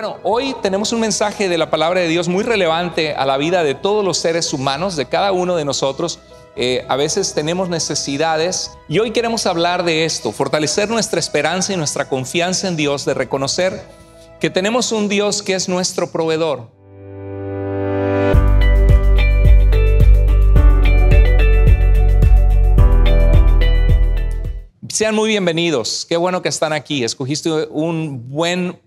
Bueno, hoy tenemos un mensaje de la palabra de Dios muy relevante a la vida de todos los seres humanos, de cada uno de nosotros. Eh, a veces tenemos necesidades y hoy queremos hablar de esto, fortalecer nuestra esperanza y nuestra confianza en Dios, de reconocer que tenemos un Dios que es nuestro proveedor. Sean muy bienvenidos, qué bueno que están aquí, escogiste un buen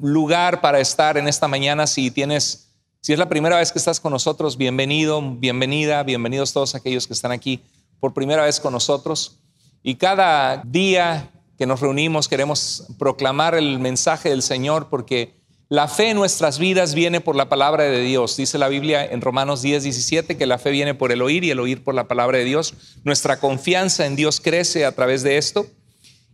lugar para estar en esta mañana. Si tienes, si es la primera vez que estás con nosotros, bienvenido, bienvenida, bienvenidos todos aquellos que están aquí por primera vez con nosotros. Y cada día que nos reunimos queremos proclamar el mensaje del Señor porque la fe en nuestras vidas viene por la palabra de Dios. Dice la Biblia en Romanos 10, 17 que la fe viene por el oír y el oír por la palabra de Dios. Nuestra confianza en Dios crece a través de esto.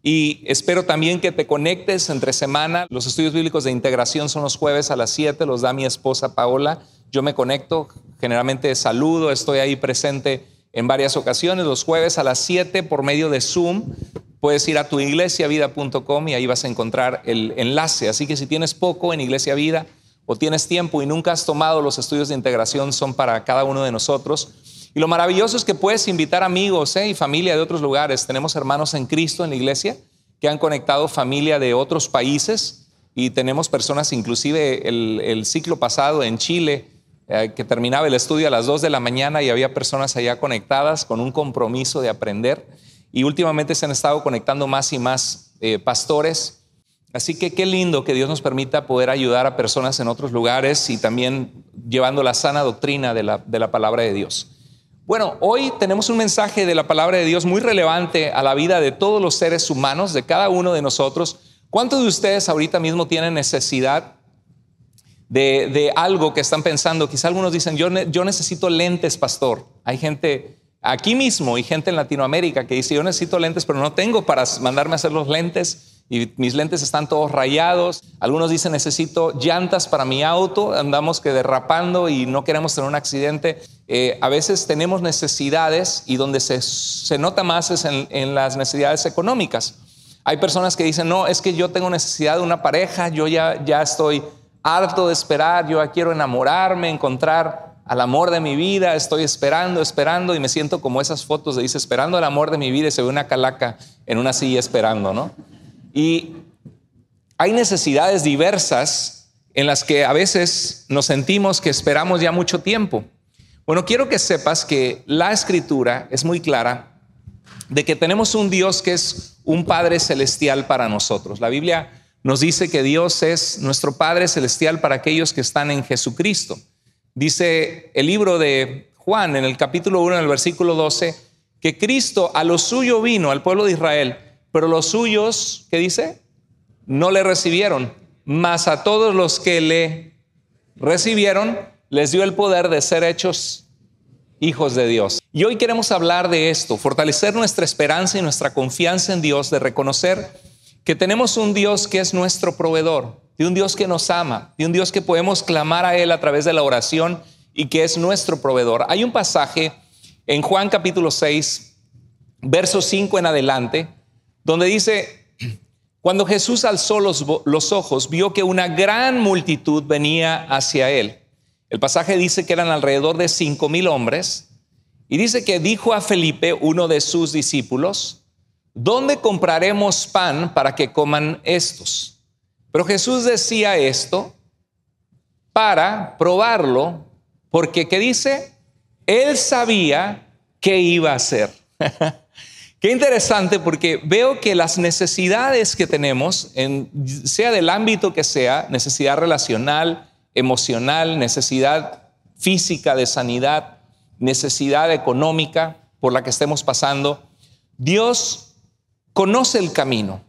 Y espero también que te conectes entre semana. Los estudios bíblicos de integración son los jueves a las 7, los da mi esposa Paola. Yo me conecto, generalmente saludo, estoy ahí presente en varias ocasiones, los jueves a las 7 por medio de Zoom. Puedes ir a tuiglesiavida.com y ahí vas a encontrar el enlace. Así que si tienes poco en Iglesia Vida o tienes tiempo y nunca has tomado los estudios de integración, son para cada uno de nosotros y lo maravilloso es que puedes invitar amigos eh, y familia de otros lugares. Tenemos hermanos en Cristo en la iglesia que han conectado familia de otros países y tenemos personas, inclusive el, ciclo pasado en Chile, eh, que terminaba el estudio a las 2 de la mañana y había personas allá conectadas con un compromiso de aprender. Y últimamente se han estado conectando más y más eh, pastores. Así que qué lindo que Dios nos permita poder ayudar a personas en otros lugares y también llevando la sana doctrina de la palabra de Dios. Bueno, hoy tenemos un mensaje de la palabra de Dios muy relevante a la vida de todos los seres humanos, de cada uno de nosotros. ¿Cuántos de ustedes ahorita mismo tienen necesidad de, algo que están pensando? Quizá algunos dicen, yo, yo necesito lentes, pastor. Hay gente aquí mismo y gente en Latinoamérica que dice, yo necesito lentes, pero no tengo para mandarme a hacer los lentes y mis lentes están todos rayados. Algunos dicen necesito llantas para mi auto, andamos que derrapando y no queremos tener un accidente. Eh, a veces tenemos necesidades y donde se, nota más es en, las necesidades económicas. Hay personas que dicen, no, es que yo tengo necesidad de una pareja, yo ya, ya estoy harto de esperar, yo ya quiero enamorarme, encontrar al amor de mi vida, estoy esperando, esperando y me siento como esas fotos de dice, esperando el amor de mi vida y se ve una calaca en una silla esperando, ¿no? Y hay necesidades diversas en las que a veces nos sentimos que esperamos ya mucho tiempo. Bueno, quiero que sepas que la escritura es muy clara de que tenemos un Dios que es un Padre celestial para nosotros. La Biblia nos dice que Dios es nuestro Padre celestial para aquellos que están en Jesucristo. Dice el libro de Juan en el capítulo 1, en el versículo 12, que Cristo a lo suyo vino, al pueblo de Israel, pero los suyos, ¿qué dice? No le recibieron, mas a todos los que le recibieron les dio el poder de ser hechos hijos de Dios. Y hoy queremos hablar de esto, fortalecer nuestra esperanza y nuestra confianza en Dios, de reconocer que tenemos un Dios que es nuestro proveedor, de un Dios que nos ama, de un Dios que podemos clamar a Él a través de la oración y que es nuestro proveedor. Hay un pasaje en Juan capítulo 6, verso 5 en adelante, donde dice, cuando Jesús alzó los, los, ojos, vio que una gran multitud venía hacia él. El pasaje dice que eran alrededor de cinco mil hombres, y dice que dijo a Felipe, uno de sus discípulos, ¿dónde compraremos pan para que coman estos? Pero Jesús decía esto para probarlo, porque ¿qué dice? Él sabía qué iba a hacer. Qué interesante porque veo que las necesidades que tenemos, en, sea del ámbito que sea, necesidad relacional, emocional, necesidad física de sanidad, necesidad económica por la que estemos pasando, Dios conoce el camino.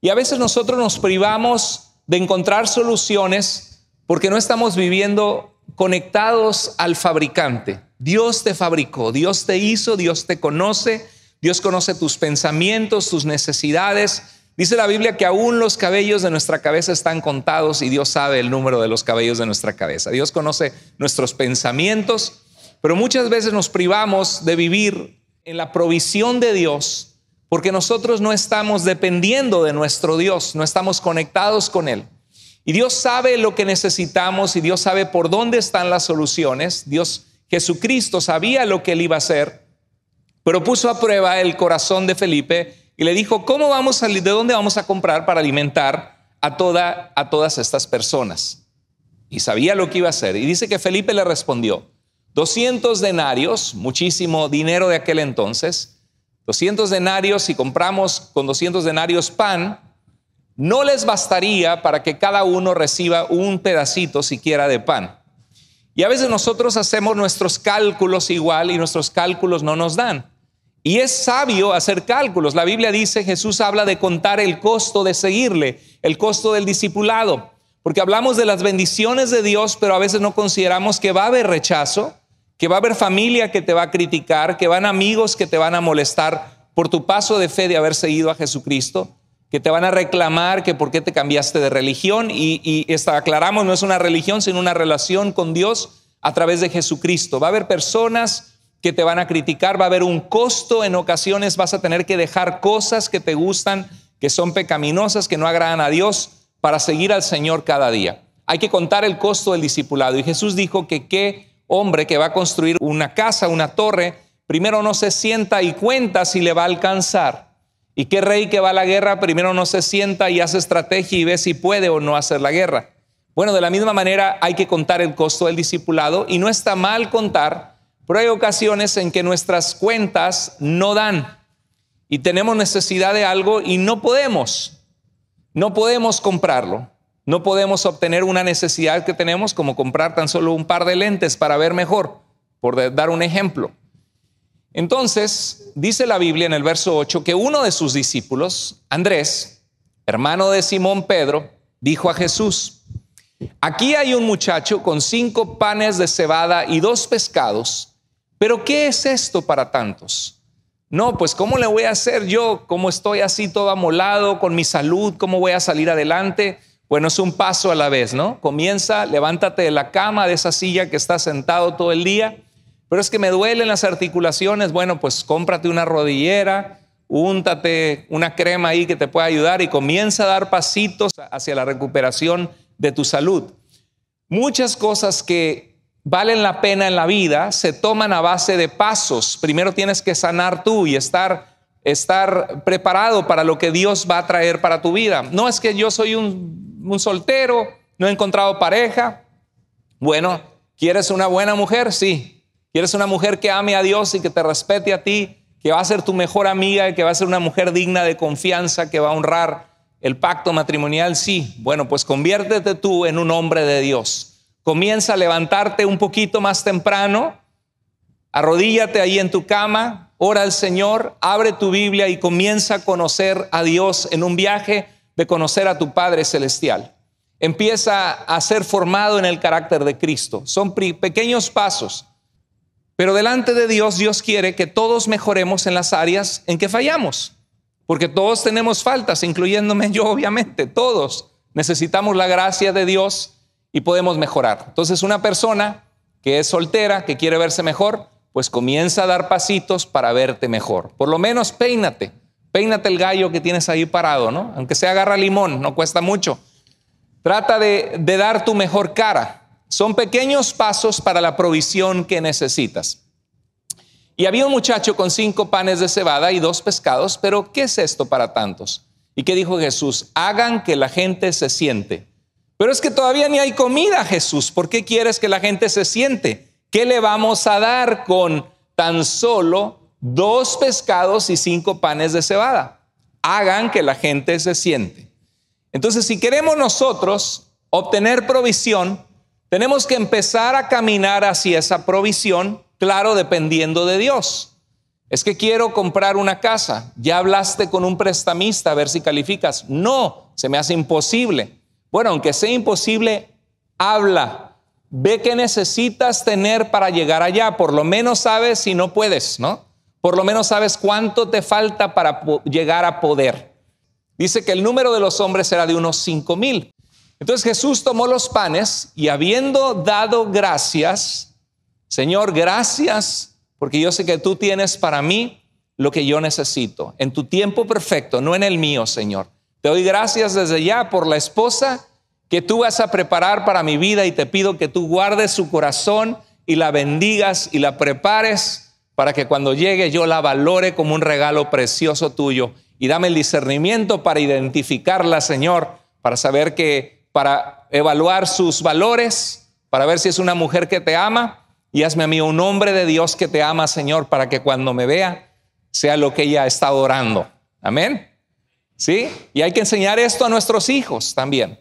Y a veces nosotros nos privamos de encontrar soluciones porque no estamos viviendo conectados al fabricante. Dios te fabricó, Dios te hizo, Dios te conoce Dios conoce tus pensamientos, tus necesidades. Dice la Biblia que aún los cabellos de nuestra cabeza están contados y Dios sabe el número de los cabellos de nuestra cabeza. Dios conoce nuestros pensamientos, pero muchas veces nos privamos de vivir en la provisión de Dios porque nosotros no estamos dependiendo de nuestro Dios, no estamos conectados con Él. Y Dios sabe lo que necesitamos y Dios sabe por dónde están las soluciones. Dios, Jesucristo, sabía lo que Él iba a hacer pero puso a prueba el corazón de Felipe y le dijo, ¿cómo vamos a, ¿de dónde vamos a comprar para alimentar a, toda, a todas estas personas? Y sabía lo que iba a hacer. Y dice que Felipe le respondió, 200 denarios, muchísimo dinero de aquel entonces, 200 denarios, si compramos con 200 denarios pan, no les bastaría para que cada uno reciba un pedacito siquiera de pan. Y a veces nosotros hacemos nuestros cálculos igual y nuestros cálculos no nos dan. Y es sabio hacer cálculos. La Biblia dice, Jesús habla de contar el costo de seguirle, el costo del discipulado, porque hablamos de las bendiciones de Dios, pero a veces no consideramos que va a haber rechazo, que va a haber familia que te va a criticar, que van amigos que te van a molestar por tu paso de fe de haber seguido a Jesucristo, que te van a reclamar que por qué te cambiaste de religión y, esta, aclaramos, no es una religión, sino una relación con Dios a través de Jesucristo. Va a haber personas que te van a criticar, va a haber un costo, en ocasiones vas a tener que dejar cosas que te gustan, que son pecaminosas, que no agradan a Dios, para seguir al Señor cada día. Hay que contar el costo del discipulado. Y Jesús dijo que qué hombre que va a construir una casa, una torre, primero no se sienta y cuenta si le va a alcanzar. Y qué rey que va a la guerra, primero no se sienta y hace estrategia y ve si puede o no hacer la guerra. Bueno, de la misma manera hay que contar el costo del discipulado y no está mal contar pero hay ocasiones en que nuestras cuentas no dan y tenemos necesidad de algo y no podemos. No podemos comprarlo. No podemos obtener una necesidad que tenemos como comprar tan solo un par de lentes para ver mejor, por dar un ejemplo. Entonces, dice la Biblia en el verso 8 que uno de sus discípulos, Andrés, hermano de Simón Pedro, dijo a Jesús, aquí hay un muchacho con cinco panes de cebada y dos pescados. Pero ¿qué es esto para tantos? No, pues ¿cómo le voy a hacer yo? ¿Cómo estoy así todo amolado con mi salud? ¿Cómo voy a salir adelante? Bueno, es un paso a la vez, ¿no? Comienza, levántate de la cama, de esa silla que estás sentado todo el día. Pero es que me duelen las articulaciones. Bueno, pues cómprate una rodillera, úntate una crema ahí que te pueda ayudar y comienza a dar pasitos hacia la recuperación de tu salud. Muchas cosas que valen la pena en la vida se toman a base de pasos. Primero tienes que sanar tú y estar estar preparado para lo que Dios va a traer para tu vida. No es que yo soy un, soltero, no he encontrado pareja. Bueno, ¿quieres una buena mujer? Sí. ¿Quieres una mujer que ame a Dios y que te respete a ti, que va a ser tu mejor amiga, y que va a ser una mujer digna de confianza, que va a honrar el pacto matrimonial? Sí. Bueno, pues conviértete tú en un hombre de Dios Comienza a levantarte un poquito más temprano, arrodíllate ahí en tu cama, ora al Señor, abre tu Biblia y comienza a conocer a Dios en un viaje de conocer a tu Padre Celestial. Empieza a ser formado en el carácter de Cristo. Son pequeños pasos, pero delante de Dios Dios quiere que todos mejoremos en las áreas en que fallamos, porque todos tenemos faltas, incluyéndome yo obviamente, todos necesitamos la gracia de Dios y podemos mejorar. Entonces una persona que es soltera, que quiere verse mejor, pues comienza a dar pasitos para verte mejor. Por lo menos peínate, peínate el gallo que tienes ahí parado, ¿no? Aunque sea agarra limón, no cuesta mucho. Trata de, de dar tu mejor cara. Son pequeños pasos para la provisión que necesitas. Y había un muchacho con cinco panes de cebada y dos pescados, pero ¿qué es esto para tantos? ¿Y qué dijo Jesús? Hagan que la gente se siente. Pero es que todavía ni hay comida, Jesús. ¿Por qué quieres que la gente se siente? ¿Qué le vamos a dar con tan solo dos pescados y cinco panes de cebada? Hagan que la gente se siente. Entonces, si queremos nosotros obtener provisión, tenemos que empezar a caminar hacia esa provisión, claro, dependiendo de Dios. Es que quiero comprar una casa. Ya hablaste con un prestamista a ver si calificas. No, se me hace imposible. Bueno, aunque sea imposible, habla. Ve qué necesitas tener para llegar allá. Por lo menos sabes si no puedes, ¿no? Por lo menos sabes cuánto te falta para llegar a poder. Dice que el número de los hombres era de unos cinco mil. Entonces Jesús tomó los panes y habiendo dado gracias, Señor, gracias, porque yo sé que tú tienes para mí lo que yo necesito, en tu tiempo perfecto, no en el mío, Señor. Te doy gracias desde ya por la esposa que tú vas a preparar para mi vida y te pido que tú guardes su corazón y la bendigas y la prepares para que cuando llegue yo la valore como un regalo precioso tuyo y dame el discernimiento para identificarla, Señor, para saber que, para evaluar sus valores, para ver si es una mujer que te ama y hazme a mí un hombre de Dios que te ama, Señor, para que cuando me vea sea lo que ella está orando. Amén. ¿Sí? Y hay que enseñar esto a nuestros hijos también.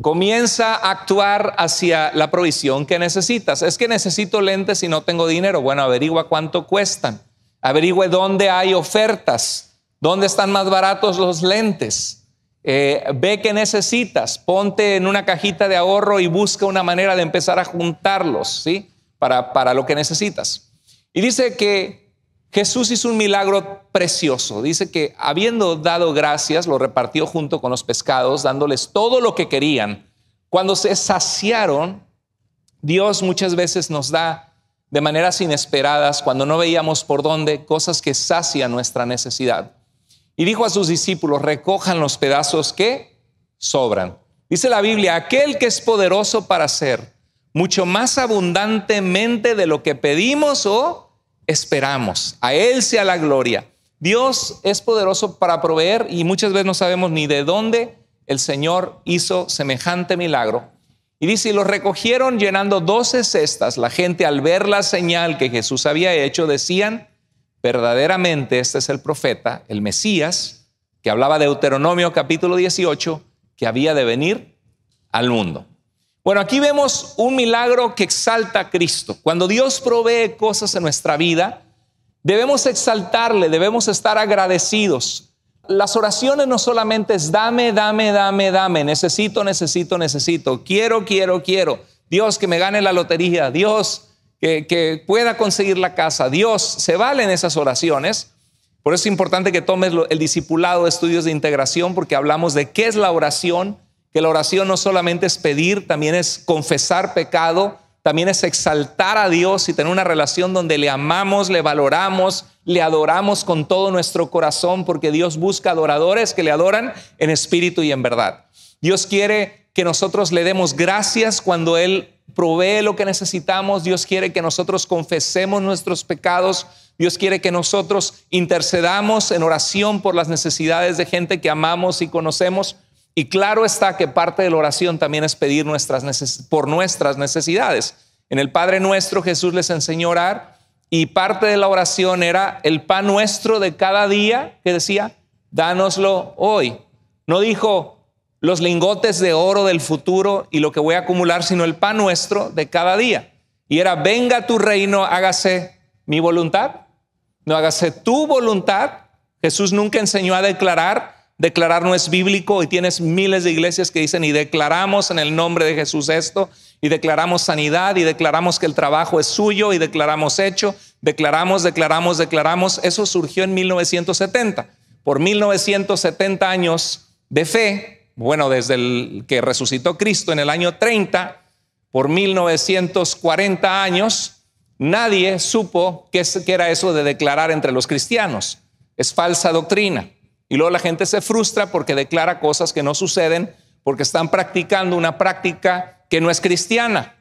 Comienza a actuar hacia la provisión que necesitas. Es que necesito lentes y no tengo dinero. Bueno, averigua cuánto cuestan. Averigüe dónde hay ofertas, dónde están más baratos los lentes. Eh, ve qué necesitas. Ponte en una cajita de ahorro y busca una manera de empezar a juntarlos, ¿sí? Para, para lo que necesitas. Y dice que Jesús hizo un milagro precioso. Dice que habiendo dado gracias, lo repartió junto con los pescados, dándoles todo lo que querían. Cuando se saciaron, Dios muchas veces nos da de maneras inesperadas, cuando no veíamos por dónde, cosas que sacian nuestra necesidad. Y dijo a sus discípulos, recojan los pedazos que sobran. Dice la Biblia, aquel que es poderoso para hacer mucho más abundantemente de lo que pedimos o esperamos. A Él sea la gloria. Dios es poderoso para proveer y muchas veces no sabemos ni de dónde el Señor hizo semejante milagro. Y dice, y los recogieron llenando doce cestas. La gente al ver la señal que Jesús había hecho decían, verdaderamente este es el profeta, el Mesías, que hablaba de Deuteronomio capítulo 18, que había de venir al mundo. Bueno, aquí vemos un milagro que exalta a Cristo. Cuando Dios provee cosas en nuestra vida, debemos exaltarle, debemos estar agradecidos. Las oraciones no solamente es dame, dame, dame, dame, necesito, necesito, necesito, quiero, quiero, quiero. Dios que me gane la lotería, Dios que, pueda conseguir la casa, Dios, se valen esas oraciones. Por eso es importante que tomes el discipulado de estudios de integración porque hablamos de qué es la oración, que la oración no solamente es pedir, también es confesar pecado, también es exaltar a Dios y tener una relación donde le amamos, le valoramos, le adoramos con todo nuestro corazón, porque Dios busca adoradores que le adoran en espíritu y en verdad. Dios quiere que nosotros le demos gracias cuando Él provee lo que necesitamos, Dios quiere que nosotros confesemos nuestros pecados, Dios quiere que nosotros intercedamos en oración por las necesidades de gente que amamos y conocemos. Y claro está que parte de la oración también es pedir nuestras por nuestras necesidades. En el Padre Nuestro Jesús les enseñó a orar y parte de la oración era el pan nuestro de cada día que decía, dánoslo hoy. No dijo los lingotes de oro del futuro y lo que voy a acumular, sino el pan nuestro de cada día. Y era, venga tu reino, hágase mi voluntad, no hágase tu voluntad. Jesús nunca enseñó a declarar declarar no es bíblico y tienes miles de iglesias que dicen y declaramos en el nombre de Jesús esto y declaramos sanidad y declaramos que el trabajo es suyo y declaramos hecho, declaramos, declaramos, declaramos. Eso surgió en 1970. Por 1970 años de fe, bueno, desde el que resucitó Cristo en el año 30, por 1940 años, nadie supo qué era eso de declarar entre los cristianos. Es falsa doctrina. Y luego la gente se frustra porque declara cosas que no suceden, porque están practicando una práctica que no es cristiana.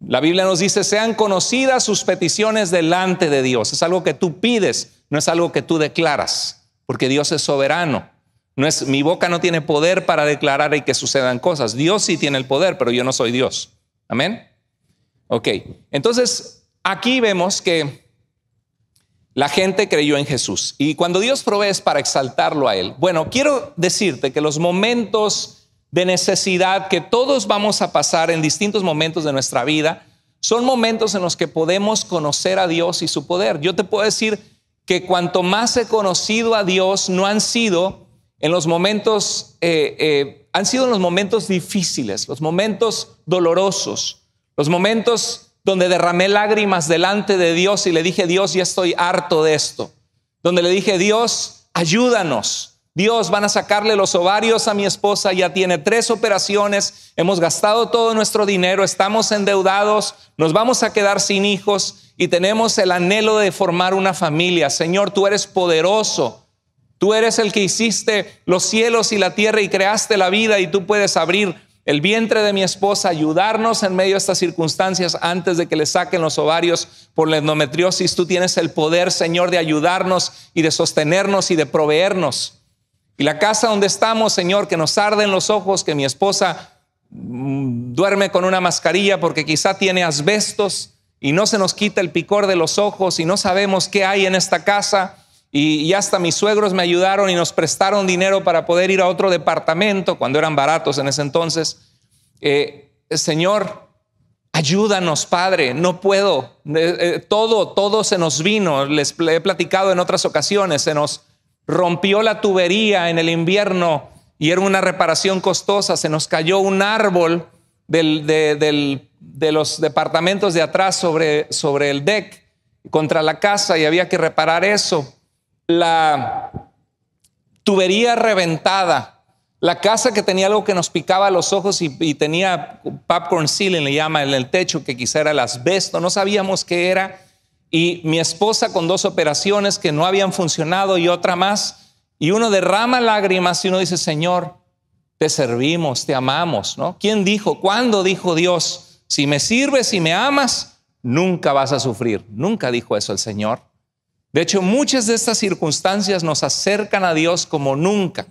La Biblia nos dice, sean conocidas sus peticiones delante de Dios. Es algo que tú pides, no es algo que tú declaras, porque Dios es soberano. No es, mi boca no tiene poder para declarar y que sucedan cosas. Dios sí tiene el poder, pero yo no soy Dios. Amén. Ok, entonces aquí vemos que la gente creyó en Jesús. Y cuando Dios provee es para exaltarlo a Él. Bueno, quiero decirte que los momentos de necesidad que todos vamos a pasar en distintos momentos de nuestra vida son momentos en los que podemos conocer a Dios y su poder. Yo te puedo decir que cuanto más he conocido a Dios no han sido en los momentos, eh, eh, han sido en los momentos difíciles, los momentos dolorosos, los momentos donde derramé lágrimas delante de Dios y le dije, Dios, ya estoy harto de esto. Donde le dije, Dios, ayúdanos. Dios, van a sacarle los ovarios a mi esposa, ya tiene tres operaciones, hemos gastado todo nuestro dinero, estamos endeudados, nos vamos a quedar sin hijos y tenemos el anhelo de formar una familia. Señor, tú eres poderoso, tú eres el que hiciste los cielos y la tierra y creaste la vida y tú puedes abrir el vientre de mi esposa, ayudarnos en medio de estas circunstancias antes de que le saquen los ovarios por la endometriosis. Tú tienes el poder, Señor, de ayudarnos y de sostenernos y de proveernos. Y la casa donde estamos, Señor, que nos arden los ojos, que mi esposa mm, duerme con una mascarilla porque quizá tiene asbestos y no se nos quita el picor de los ojos y no sabemos qué hay en esta casa y, hasta mis suegros me ayudaron y nos prestaron dinero para poder ir a otro departamento cuando eran baratos en ese entonces. Eh, Señor, ayúdanos, Padre, no puedo. Eh, eh, todo, todo se nos vino. Les he platicado en otras ocasiones, se nos rompió la tubería en el invierno y era una reparación costosa. Se nos cayó un árbol de, de, los departamentos de atrás sobre, sobre el deck contra la casa y había que reparar eso la tubería reventada, la casa que tenía algo que nos picaba los ojos y, tenía popcorn ceiling, le llama, en el techo, que quizá era el asbesto, no sabíamos qué era. Y mi esposa con dos operaciones que no habían funcionado y otra más. Y uno derrama lágrimas y uno dice, Señor, te servimos, te amamos, ¿no? ¿Quién dijo? ¿Cuándo dijo Dios? Si me sirves, y me amas, nunca vas a sufrir. Nunca dijo eso el Señor. De hecho, muchas de estas circunstancias nos acercan a Dios como nunca.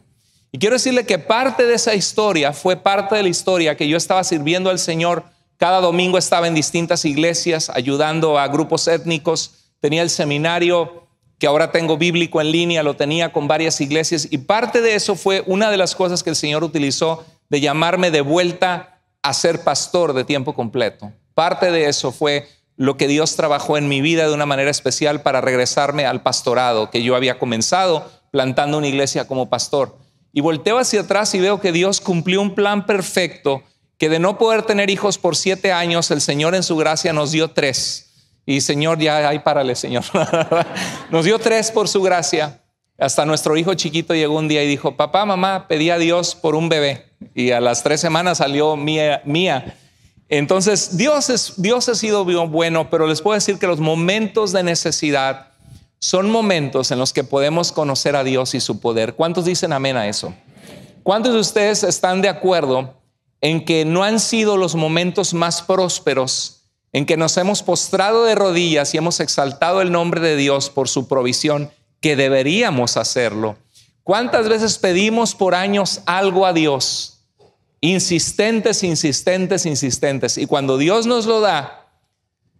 Y quiero decirle que parte de esa historia fue parte de la historia que yo estaba sirviendo al Señor. Cada domingo estaba en distintas iglesias ayudando a grupos étnicos. Tenía el seminario que ahora tengo bíblico en línea, lo tenía con varias iglesias. Y parte de eso fue una de las cosas que el Señor utilizó de llamarme de vuelta a ser pastor de tiempo completo. Parte de eso fue lo que Dios trabajó en mi vida de una manera especial para regresarme al pastorado, que yo había comenzado plantando una iglesia como pastor. Y volteo hacia atrás y veo que Dios cumplió un plan perfecto, que de no poder tener hijos por siete años, el Señor en su gracia nos dio tres. Y Señor, ya ahí párale, Señor. nos dio tres por su gracia. Hasta nuestro hijo chiquito llegó un día y dijo, papá, mamá, pedí a Dios por un bebé. Y a las tres semanas salió mía. mía. Entonces, Dios, es, Dios ha sido bueno, pero les puedo decir que los momentos de necesidad son momentos en los que podemos conocer a Dios y su poder. ¿Cuántos dicen amén a eso? ¿Cuántos de ustedes están de acuerdo en que no han sido los momentos más prósperos en que nos hemos postrado de rodillas y hemos exaltado el nombre de Dios por su provisión, que deberíamos hacerlo? ¿Cuántas veces pedimos por años algo a Dios insistentes, insistentes, insistentes. Y cuando Dios nos lo da,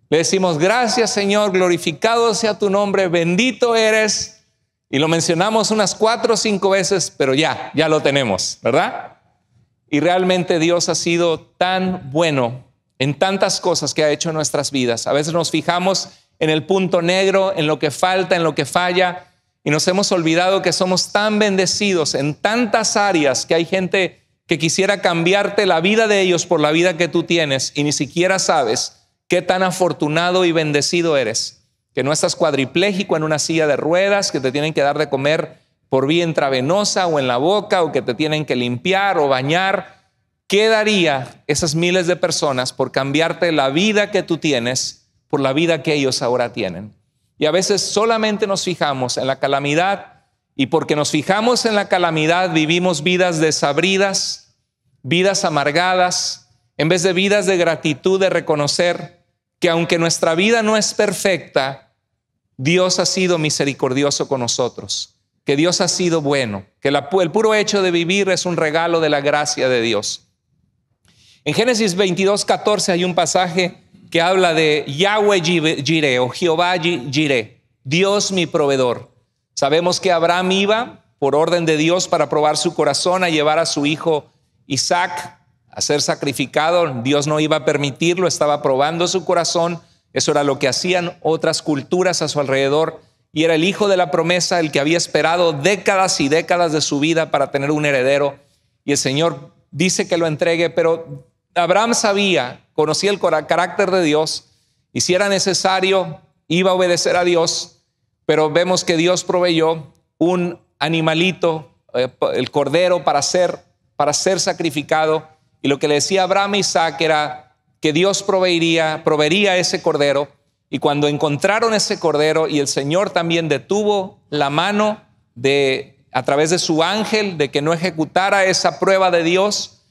le decimos, gracias Señor, glorificado sea tu nombre, bendito eres. Y lo mencionamos unas cuatro o cinco veces, pero ya, ya lo tenemos, ¿verdad? Y realmente Dios ha sido tan bueno en tantas cosas que ha hecho en nuestras vidas. A veces nos fijamos en el punto negro, en lo que falta, en lo que falla, y nos hemos olvidado que somos tan bendecidos en tantas áreas que hay gente que quisiera cambiarte la vida de ellos por la vida que tú tienes y ni siquiera sabes qué tan afortunado y bendecido eres, que no estás cuadripléjico en una silla de ruedas, que te tienen que dar de comer por vía intravenosa o en la boca o que te tienen que limpiar o bañar. ¿Qué daría esas miles de personas por cambiarte la vida que tú tienes por la vida que ellos ahora tienen? Y a veces solamente nos fijamos en la calamidad y porque nos fijamos en la calamidad, vivimos vidas desabridas, vidas amargadas, en vez de vidas de gratitud, de reconocer que aunque nuestra vida no es perfecta, Dios ha sido misericordioso con nosotros, que Dios ha sido bueno, que el puro hecho de vivir es un regalo de la gracia de Dios. En Génesis 22, 14 hay un pasaje que habla de Yahweh Jireh o Jehová Jireh, Dios mi proveedor. Sabemos que Abraham iba por orden de Dios para probar su corazón a llevar a su hijo Isaac a ser sacrificado. Dios no iba a permitirlo, estaba probando su corazón. Eso era lo que hacían otras culturas a su alrededor. Y era el hijo de la promesa, el que había esperado décadas y décadas de su vida para tener un heredero. Y el Señor dice que lo entregue, pero Abraham sabía, conocía el carácter de Dios, y si era necesario, iba a obedecer a Dios pero vemos que Dios proveyó un animalito, eh, el cordero, para ser, para ser sacrificado. Y lo que le decía Abraham a e Isaac era que Dios proveería, proveería ese cordero. Y cuando encontraron ese cordero y el Señor también detuvo la mano de a través de su ángel de que no ejecutara esa prueba de Dios,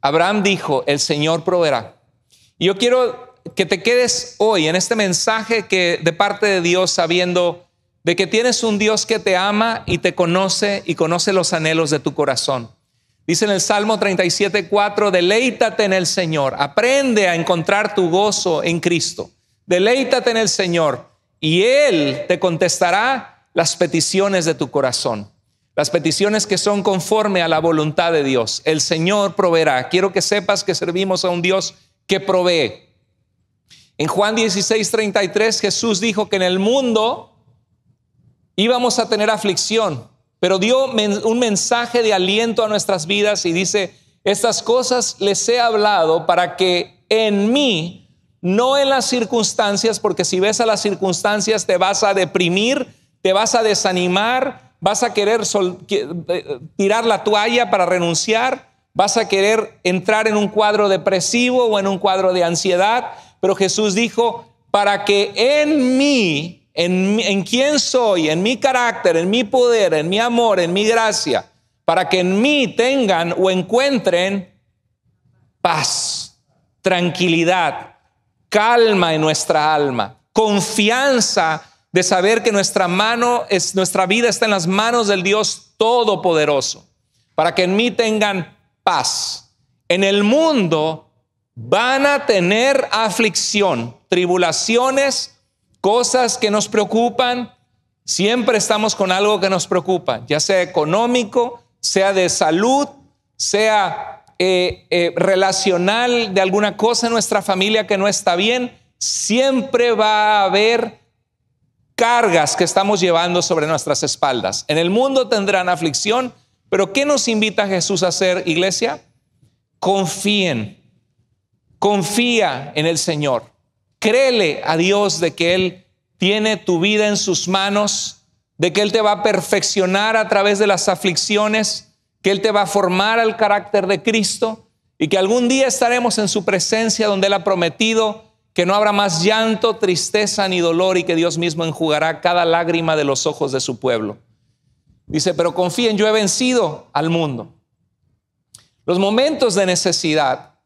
Abraham dijo, el Señor proveerá. Y yo quiero que te quedes hoy en este mensaje que de parte de Dios sabiendo de que tienes un Dios que te ama y te conoce y conoce los anhelos de tu corazón. Dice en el Salmo 37, 4, deleítate en el Señor, aprende a encontrar tu gozo en Cristo, deleítate en el Señor y Él te contestará las peticiones de tu corazón, las peticiones que son conforme a la voluntad de Dios. El Señor proveerá. Quiero que sepas que servimos a un Dios que provee. En Juan 16, 33, Jesús dijo que en el mundo íbamos a tener aflicción, pero dio un mensaje de aliento a nuestras vidas y dice, estas cosas les he hablado para que en mí, no en las circunstancias, porque si ves a las circunstancias te vas a deprimir, te vas a desanimar, vas a querer eh, tirar la toalla para renunciar, vas a querer entrar en un cuadro depresivo o en un cuadro de ansiedad, pero Jesús dijo, para que en mí, en, quién soy, en mi carácter, en mi poder, en mi amor, en mi gracia, para que en mí tengan o encuentren paz, tranquilidad, calma en nuestra alma, confianza de saber que nuestra mano es nuestra vida está en las manos del Dios todopoderoso, para que en mí tengan paz. En el mundo van a tener aflicción, tribulaciones, cosas que nos preocupan, siempre estamos con algo que nos preocupa, ya sea económico, sea de salud, sea eh, eh, relacional de alguna cosa en nuestra familia que no está bien, siempre va a haber cargas que estamos llevando sobre nuestras espaldas. En el mundo tendrán aflicción, pero ¿qué nos invita Jesús a hacer, iglesia? Confíen, confía en el Señor. Créele a Dios de que Él tiene tu vida en sus manos, de que Él te va a perfeccionar a través de las aflicciones, que Él te va a formar al carácter de Cristo y que algún día estaremos en su presencia donde Él ha prometido que no habrá más llanto, tristeza ni dolor y que Dios mismo enjugará cada lágrima de los ojos de su pueblo. Dice, pero confíen, yo he vencido al mundo. Los momentos de necesidad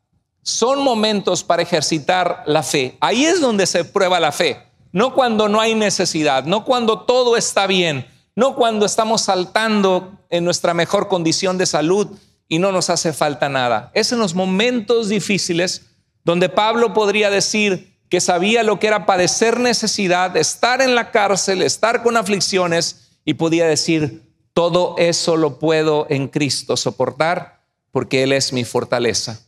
son momentos para ejercitar la fe. Ahí es donde se prueba la fe. No cuando no hay necesidad, no cuando todo está bien, no cuando estamos saltando en nuestra mejor condición de salud y no nos hace falta nada. Es en los momentos difíciles donde Pablo podría decir que sabía lo que era padecer necesidad, estar en la cárcel, estar con aflicciones y podía decir, todo eso lo puedo en Cristo soportar porque Él es mi fortaleza.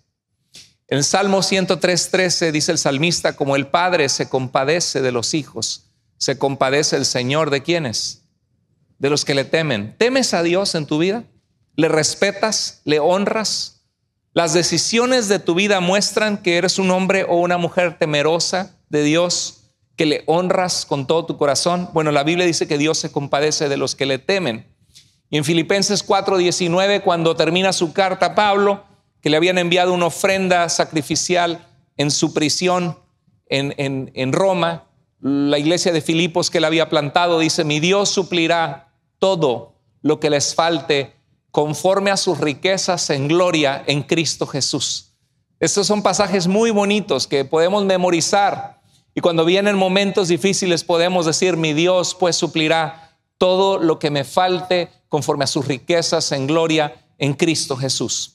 En Salmo 103.13 dice el salmista, como el Padre se compadece de los hijos, se compadece el Señor de quienes? De los que le temen. ¿Temes a Dios en tu vida? ¿Le respetas? ¿Le honras? Las decisiones de tu vida muestran que eres un hombre o una mujer temerosa de Dios, que le honras con todo tu corazón. Bueno, la Biblia dice que Dios se compadece de los que le temen. Y en Filipenses 4:19, cuando termina su carta Pablo, que le habían enviado una ofrenda sacrificial en su prisión en, en, Roma. La iglesia de Filipos que le había plantado dice, mi Dios suplirá todo lo que les falte conforme a sus riquezas en gloria en Cristo Jesús. Estos son pasajes muy bonitos que podemos memorizar y cuando vienen momentos difíciles podemos decir, mi Dios pues suplirá todo lo que me falte conforme a sus riquezas en gloria en Cristo Jesús.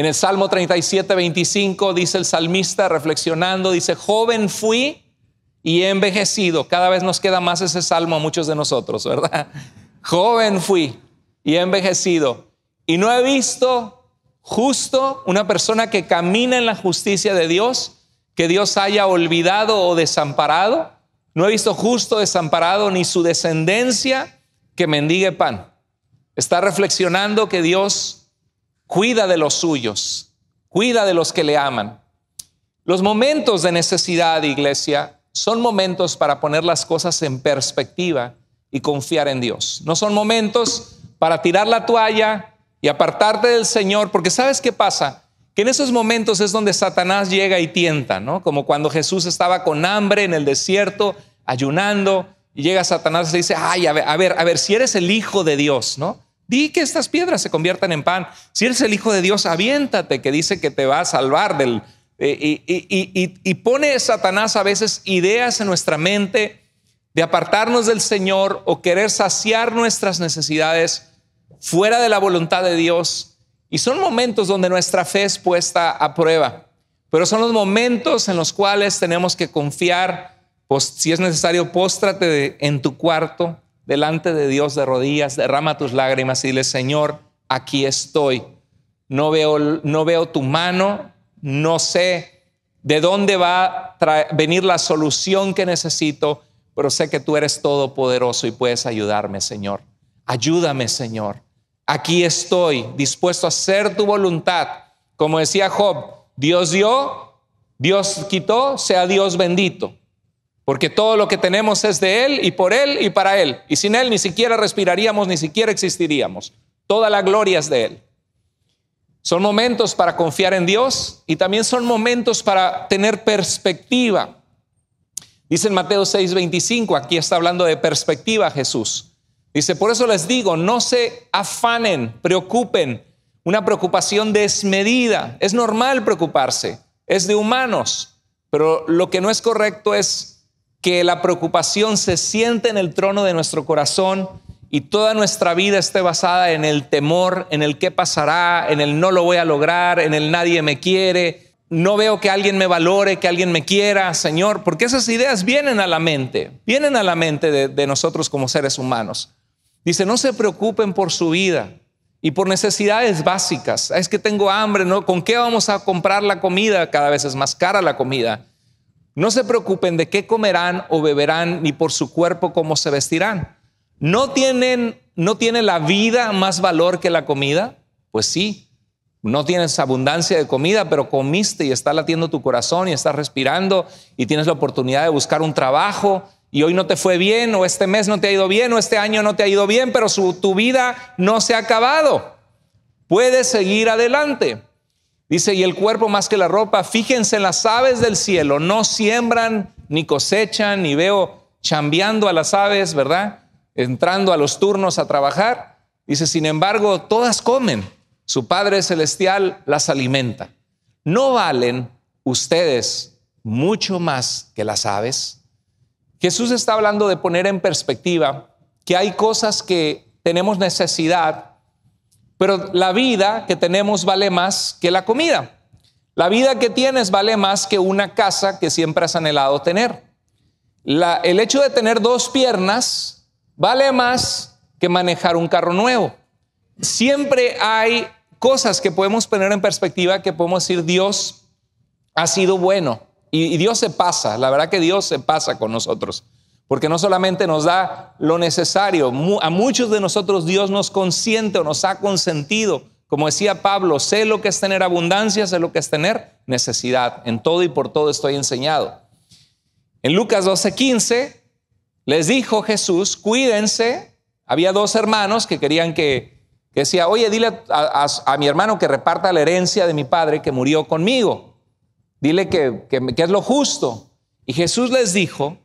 En el Salmo 37, 25 dice el salmista reflexionando, dice, joven fui y he envejecido. Cada vez nos queda más ese salmo a muchos de nosotros, ¿verdad? Joven fui y he envejecido. Y no he visto justo una persona que camina en la justicia de Dios, que Dios haya olvidado o desamparado. No he visto justo desamparado ni su descendencia que mendigue pan. Está reflexionando que Dios cuida de los suyos, cuida de los que le aman. Los momentos de necesidad, iglesia, son momentos para poner las cosas en perspectiva y confiar en Dios. No son momentos para tirar la toalla y apartarte del Señor, porque ¿sabes qué pasa? Que en esos momentos es donde Satanás llega y tienta, ¿no? Como cuando Jesús estaba con hambre en el desierto, ayunando, y llega Satanás y le dice, ay, a ver, a ver, si eres el Hijo de Dios, ¿no? Di que estas piedras se conviertan en pan. Si eres el Hijo de Dios, aviéntate, que dice que te va a salvar del... Eh, y, pone Satanás a veces ideas en nuestra mente de apartarnos del Señor o querer saciar nuestras necesidades fuera de la voluntad de Dios. Y son momentos donde nuestra fe es puesta a prueba, pero son los momentos en los cuales tenemos que confiar, pues, si es necesario, póstrate en tu cuarto, delante de Dios de rodillas, derrama tus lágrimas y dile, Señor, aquí estoy. No veo, no veo tu mano, no sé de dónde va a venir la solución que necesito, pero sé que tú eres todopoderoso y puedes ayudarme, Señor. Ayúdame, Señor. Aquí estoy dispuesto a hacer tu voluntad. Como decía Job, Dios dio, Dios quitó, sea Dios bendito porque todo lo que tenemos es de Él y por Él y para Él. Y sin Él ni siquiera respiraríamos, ni siquiera existiríamos. Toda la gloria es de Él. Son momentos para confiar en Dios y también son momentos para tener perspectiva. Dice en Mateo 6:25, aquí está hablando de perspectiva Jesús. Dice, por eso les digo, no se afanen, preocupen. Una preocupación desmedida. Es normal preocuparse, es de humanos, pero lo que no es correcto es que la preocupación se siente en el trono de nuestro corazón y toda nuestra vida esté basada en el temor, en el qué pasará, en el no lo voy a lograr, en el nadie me quiere, no veo que alguien me valore, que alguien me quiera, Señor, porque esas ideas vienen a la mente, vienen a la mente de, nosotros como seres humanos. Dice, no se preocupen por su vida y por necesidades básicas. Es que tengo hambre, ¿no? ¿Con qué vamos a comprar la comida? Cada vez es más cara la comida. No se preocupen de qué comerán o beberán, ni por su cuerpo cómo se vestirán. ¿No, tienen, ¿No tiene la vida más valor que la comida? Pues sí, no tienes abundancia de comida, pero comiste y está latiendo tu corazón y estás respirando y tienes la oportunidad de buscar un trabajo y hoy no te fue bien o este mes no te ha ido bien o este año no te ha ido bien, pero tu vida no se ha acabado. Puedes seguir adelante. Dice, y el cuerpo más que la ropa, fíjense en las aves del cielo, no siembran, ni cosechan, ni veo chambeando a las aves, ¿verdad? Entrando a los turnos a trabajar. Dice, sin embargo, todas comen, su Padre Celestial las alimenta. ¿No valen ustedes mucho más que las aves? Jesús está hablando de poner en perspectiva que hay cosas que tenemos necesidad pero la vida que tenemos vale más que la comida. La vida que tienes vale más que una casa que siempre has anhelado tener. el hecho de tener dos piernas vale más que manejar un carro nuevo. Siempre hay cosas que podemos poner en perspectiva, que podemos decir, Dios ha sido bueno. y Dios se pasa, la verdad que Dios se pasa con nosotros. Porque no solamente nos da lo necesario, a muchos de nosotros Dios nos consiente o nos ha consentido. Como decía Pablo, sé lo que es tener abundancia, sé lo que es tener necesidad. En todo y por todo estoy enseñado. En Lucas 12:15 les dijo Jesús, cuídense. Había dos hermanos que querían que, que decía, oye, dile a, mi hermano que reparta la herencia de mi padre que murió conmigo. Dile que, que es lo justo. Y Jesús les dijo,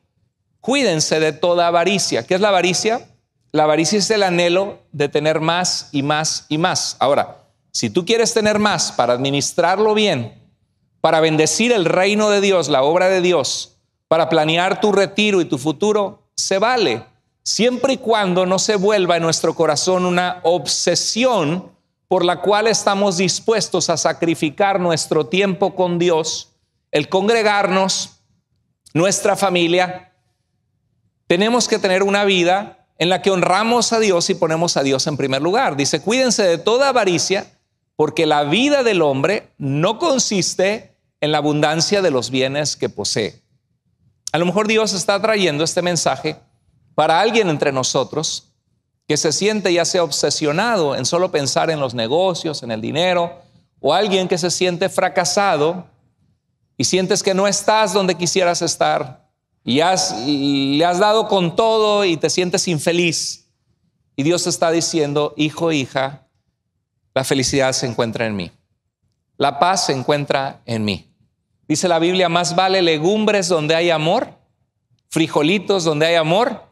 Cuídense de toda avaricia. ¿Qué es la avaricia? La avaricia es el anhelo de tener más y más y más. Ahora, si tú quieres tener más para administrarlo bien, para bendecir el reino de Dios, la obra de Dios, para planear tu retiro y tu futuro, se vale, siempre y cuando no se vuelva en nuestro corazón una obsesión por la cual estamos dispuestos a sacrificar nuestro tiempo con Dios, el congregarnos, nuestra familia, tenemos que tener una vida en la que honramos a Dios y ponemos a Dios en primer lugar. Dice, cuídense de toda avaricia, porque la vida del hombre no consiste en la abundancia de los bienes que posee. A lo mejor Dios está trayendo este mensaje para alguien entre nosotros que se siente ya sea obsesionado en solo pensar en los negocios, en el dinero, o alguien que se siente fracasado y sientes que no estás donde quisieras estar, y, le has dado con todo y te sientes infeliz. Y Dios está diciendo, hijo, hija, la felicidad se encuentra en mí. La paz se encuentra en mí. Dice la Biblia, más vale legumbres donde hay amor, frijolitos donde hay amor,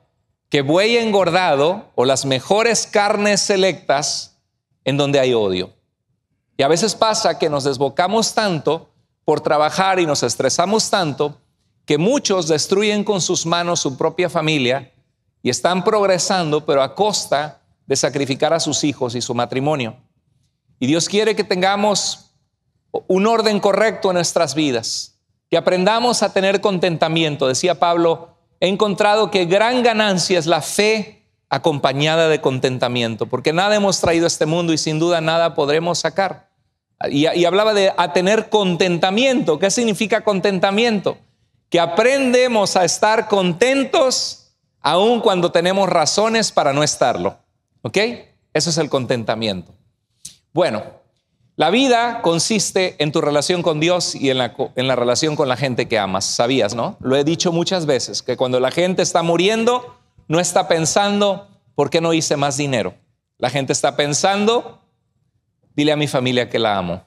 que buey engordado o las mejores carnes selectas en donde hay odio. Y a veces pasa que nos desbocamos tanto por trabajar y nos estresamos tanto que muchos destruyen con sus manos su propia familia y están progresando, pero a costa de sacrificar a sus hijos y su matrimonio. Y Dios quiere que tengamos un orden correcto en nuestras vidas, que aprendamos a tener contentamiento. Decía Pablo, he encontrado que gran ganancia es la fe acompañada de contentamiento, porque nada hemos traído a este mundo y sin duda nada podremos sacar. Y, hablaba de a tener contentamiento. ¿Qué significa contentamiento? que aprendemos a estar contentos aun cuando tenemos razones para no estarlo. ¿Ok? Eso es el contentamiento. Bueno, la vida consiste en tu relación con Dios y en la, en la relación con la gente que amas. Sabías, ¿no? Lo he dicho muchas veces, que cuando la gente está muriendo, no está pensando, ¿por qué no hice más dinero? La gente está pensando, dile a mi familia que la amo,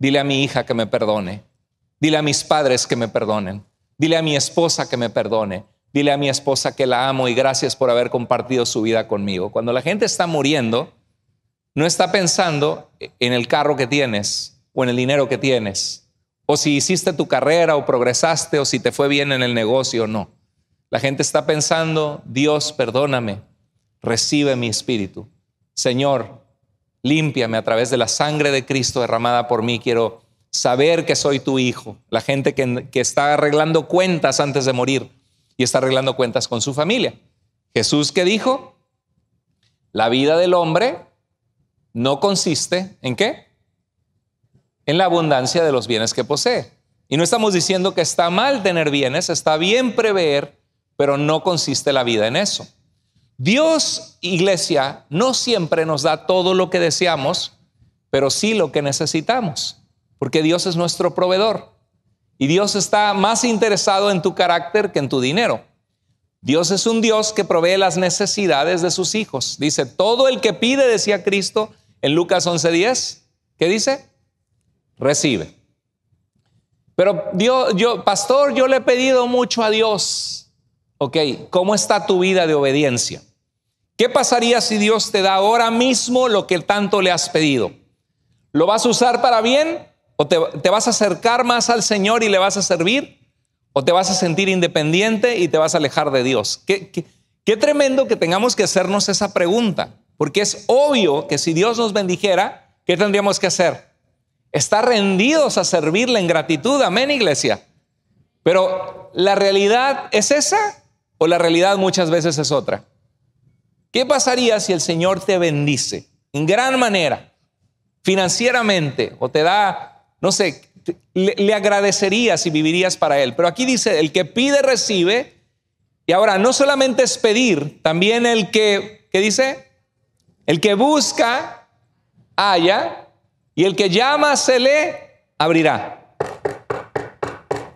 dile a mi hija que me perdone, dile a mis padres que me perdonen, Dile a mi esposa que me perdone. Dile a mi esposa que la amo y gracias por haber compartido su vida conmigo. Cuando la gente está muriendo, no está pensando en el carro que tienes o en el dinero que tienes, o si hiciste tu carrera o progresaste o si te fue bien en el negocio o no. La gente está pensando, Dios, perdóname, recibe mi espíritu. Señor, límpiame a través de la sangre de Cristo derramada por mí. Quiero saber que soy tu hijo, la gente que, está arreglando cuentas antes de morir y está arreglando cuentas con su familia. Jesús que dijo, la vida del hombre no consiste en qué? En la abundancia de los bienes que posee. Y no estamos diciendo que está mal tener bienes, está bien prever, pero no consiste la vida en eso. Dios, iglesia, no siempre nos da todo lo que deseamos, pero sí lo que necesitamos porque Dios es nuestro proveedor. Y Dios está más interesado en tu carácter que en tu dinero. Dios es un Dios que provee las necesidades de sus hijos. Dice, todo el que pide, decía Cristo en Lucas 11:10, ¿qué dice? Recibe. Pero Dios, yo, pastor, yo le he pedido mucho a Dios. Ok, ¿cómo está tu vida de obediencia? ¿Qué pasaría si Dios te da ahora mismo lo que tanto le has pedido? ¿Lo vas a usar para bien ¿O te, vas a acercar más al Señor y le vas a servir? ¿O te vas a sentir independiente y te vas a alejar de Dios? Qué, tremendo que tengamos que hacernos esa pregunta, porque es obvio que si Dios nos bendijera, ¿qué tendríamos que hacer? Estar rendidos a servirle en gratitud, amén iglesia. Pero la realidad es esa o la realidad muchas veces es otra. ¿Qué pasaría si el Señor te bendice en gran manera, financieramente, o te da no sé, le, agradecerías y si vivirías para Él. Pero aquí dice, el que pide, recibe. Y ahora, no solamente es pedir, también el que, ¿qué dice? El que busca, haya. Y el que llama, se le abrirá.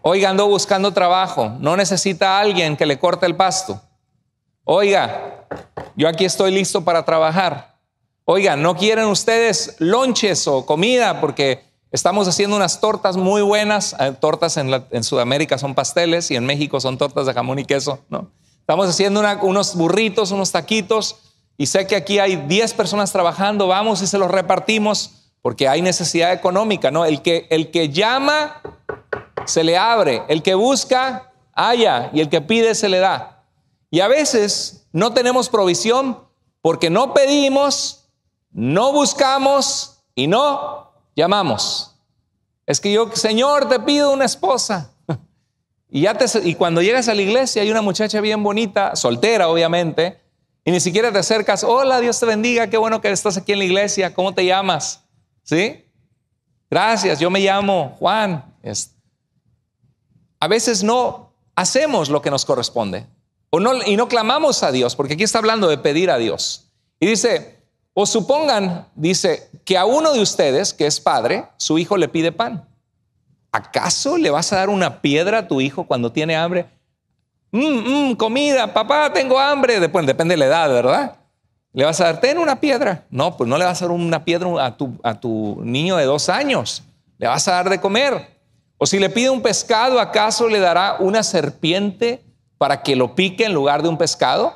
Oiga, ando buscando trabajo. No necesita alguien que le corte el pasto. Oiga, yo aquí estoy listo para trabajar. Oiga, ¿no quieren ustedes lonches o comida porque Estamos haciendo unas tortas muy buenas. Eh, tortas en, Sudamérica son pasteles y en México son tortas de jamón y queso, ¿no? Estamos haciendo unos burritos, unos taquitos y sé que aquí hay 10 personas trabajando. Vamos y se los repartimos porque hay necesidad económica, ¿no? El que, el que llama, se le abre. El que busca, haya. Y el que pide, se le da. Y a veces no tenemos provisión porque no pedimos, no buscamos y no llamamos. Es que yo, Señor, te pido una esposa. Y, ya te, y cuando llegas a la iglesia hay una muchacha bien bonita, soltera obviamente, y ni siquiera te acercas, hola, Dios te bendiga, qué bueno que estás aquí en la iglesia, ¿cómo te llamas? ¿Sí? Gracias, yo me llamo Juan. A veces no hacemos lo que nos corresponde o no, y no clamamos a Dios, porque aquí está hablando de pedir a Dios. Y dice, o supongan, dice, que a uno de ustedes, que es padre, su hijo le pide pan. ¿Acaso le vas a dar una piedra a tu hijo cuando tiene hambre? Mm, mm, comida, papá, tengo hambre. Después, depende de la edad, ¿verdad? Le vas a dar, una piedra. No, pues no le vas a dar una piedra a tu, a tu niño de dos años. Le vas a dar de comer. O si le pide un pescado, ¿acaso le dará una serpiente para que lo pique en lugar de un pescado?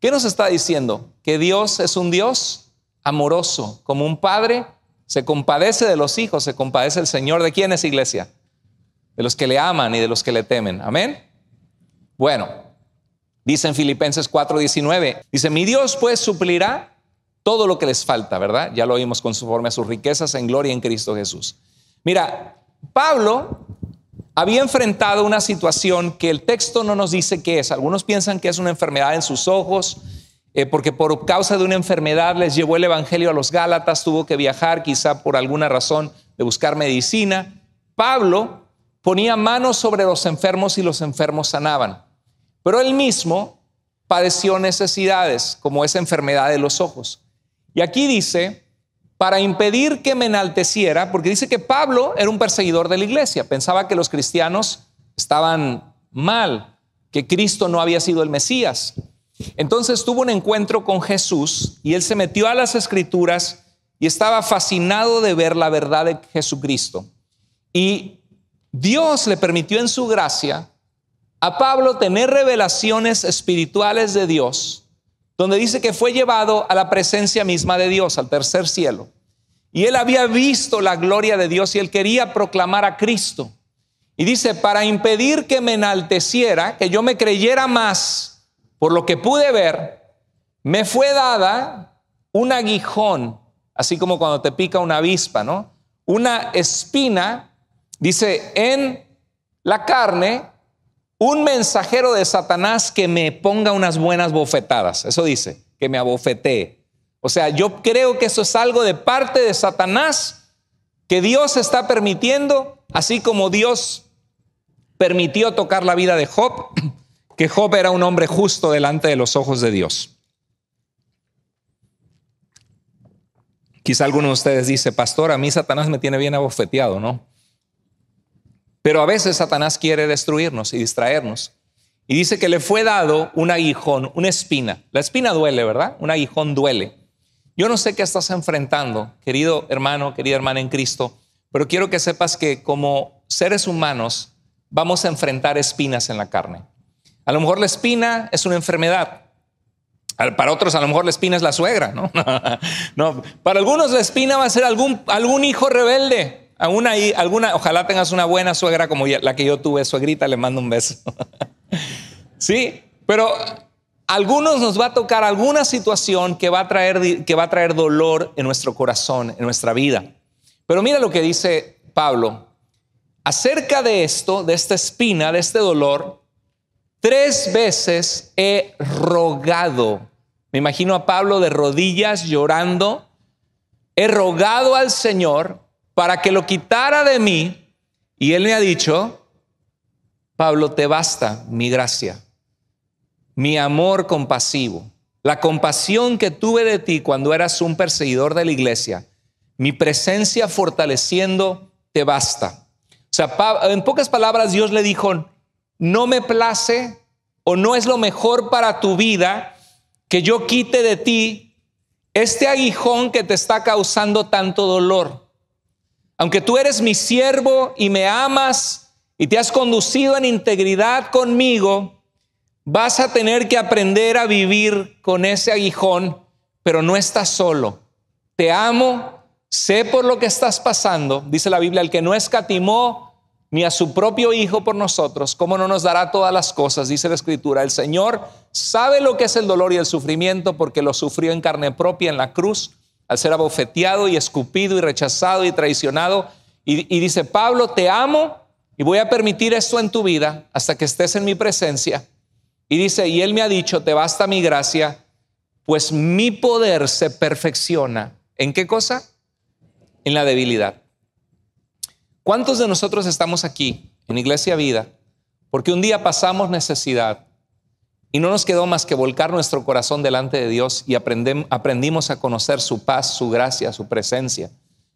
¿Qué nos está diciendo? ¿Que Dios es un Dios amoroso, como un padre se compadece de los hijos, se compadece el Señor. ¿De quién es iglesia? De los que le aman y de los que le temen. Amén. Bueno, dice en Filipenses 4:19, dice, mi Dios pues suplirá todo lo que les falta, ¿verdad? Ya lo oímos conforme a sus riquezas en gloria en Cristo Jesús. Mira, Pablo había enfrentado una situación que el texto no nos dice qué es. Algunos piensan que es una enfermedad en sus ojos, eh, porque por causa de una enfermedad les llevó el Evangelio a los Gálatas, tuvo que viajar quizá por alguna razón de buscar medicina. Pablo ponía manos sobre los enfermos y los enfermos sanaban, pero él mismo padeció necesidades como esa enfermedad de los ojos. Y aquí dice, para impedir que me enalteciera, porque dice que Pablo era un perseguidor de la iglesia, pensaba que los cristianos estaban mal, que Cristo no había sido el Mesías. Entonces tuvo un encuentro con Jesús y él se metió a las escrituras y estaba fascinado de ver la verdad de Jesucristo. Y Dios le permitió en su gracia a Pablo tener revelaciones espirituales de Dios, donde dice que fue llevado a la presencia misma de Dios, al tercer cielo. Y él había visto la gloria de Dios y él quería proclamar a Cristo. Y dice, para impedir que me enalteciera, que yo me creyera más, por lo que pude ver, me fue dada un aguijón, así como cuando te pica una avispa, ¿no? Una espina, dice, en la carne, un mensajero de Satanás que me ponga unas buenas bofetadas. Eso dice, que me abofetee. O sea, yo creo que eso es algo de parte de Satanás que Dios está permitiendo, así como Dios permitió tocar la vida de Job, que Job era un hombre justo delante de los ojos de Dios. Quizá alguno de ustedes dice, pastor, a mí Satanás me tiene bien abofeteado, ¿no? Pero a veces Satanás quiere destruirnos y distraernos. Y dice que le fue dado un aguijón, una espina. La espina duele, ¿verdad? Un aguijón duele. Yo no sé qué estás enfrentando, querido hermano, querida hermana en Cristo, pero quiero que sepas que como seres humanos vamos a enfrentar espinas en la carne. A lo mejor la espina es una enfermedad. Para otros a lo mejor la espina es la suegra, ¿no? para algunos la espina va a ser algún, algún hijo rebelde. Alguna, alguna, ojalá tengas una buena suegra como la que yo tuve, suegrita, le mando un beso. sí, pero a algunos nos va a tocar alguna situación que va a traer, que va a traer dolor en nuestro corazón, en nuestra vida. Pero mira lo que dice Pablo. Acerca de esto, de esta espina, de este dolor, Tres veces he rogado. Me imagino a Pablo de rodillas llorando. He rogado al Señor para que lo quitara de mí. Y él me ha dicho, Pablo, te basta mi gracia, mi amor compasivo, la compasión que tuve de ti cuando eras un perseguidor de la iglesia, mi presencia fortaleciendo, te basta. O sea, en pocas palabras Dios le dijo, no me place o no es lo mejor para tu vida que yo quite de ti este aguijón que te está causando tanto dolor. Aunque tú eres mi siervo y me amas y te has conducido en integridad conmigo, vas a tener que aprender a vivir con ese aguijón, pero no estás solo. Te amo, sé por lo que estás pasando. Dice la Biblia, el que no escatimó, ni a su propio Hijo por nosotros, ¿cómo no nos dará todas las cosas? Dice la Escritura. El Señor sabe lo que es el dolor y el sufrimiento porque lo sufrió en carne propia en la cruz, al ser abofeteado y escupido y rechazado y traicionado. Y, y dice, Pablo, te amo y voy a permitir esto en tu vida hasta que estés en mi presencia. Y dice, y él me ha dicho, te basta mi gracia, pues mi poder se perfecciona. ¿En qué cosa? En la debilidad. ¿Cuántos de nosotros estamos aquí en Iglesia Vida porque un día pasamos necesidad y no nos quedó más que volcar nuestro corazón delante de Dios y aprendimos a conocer su paz, su gracia, su presencia?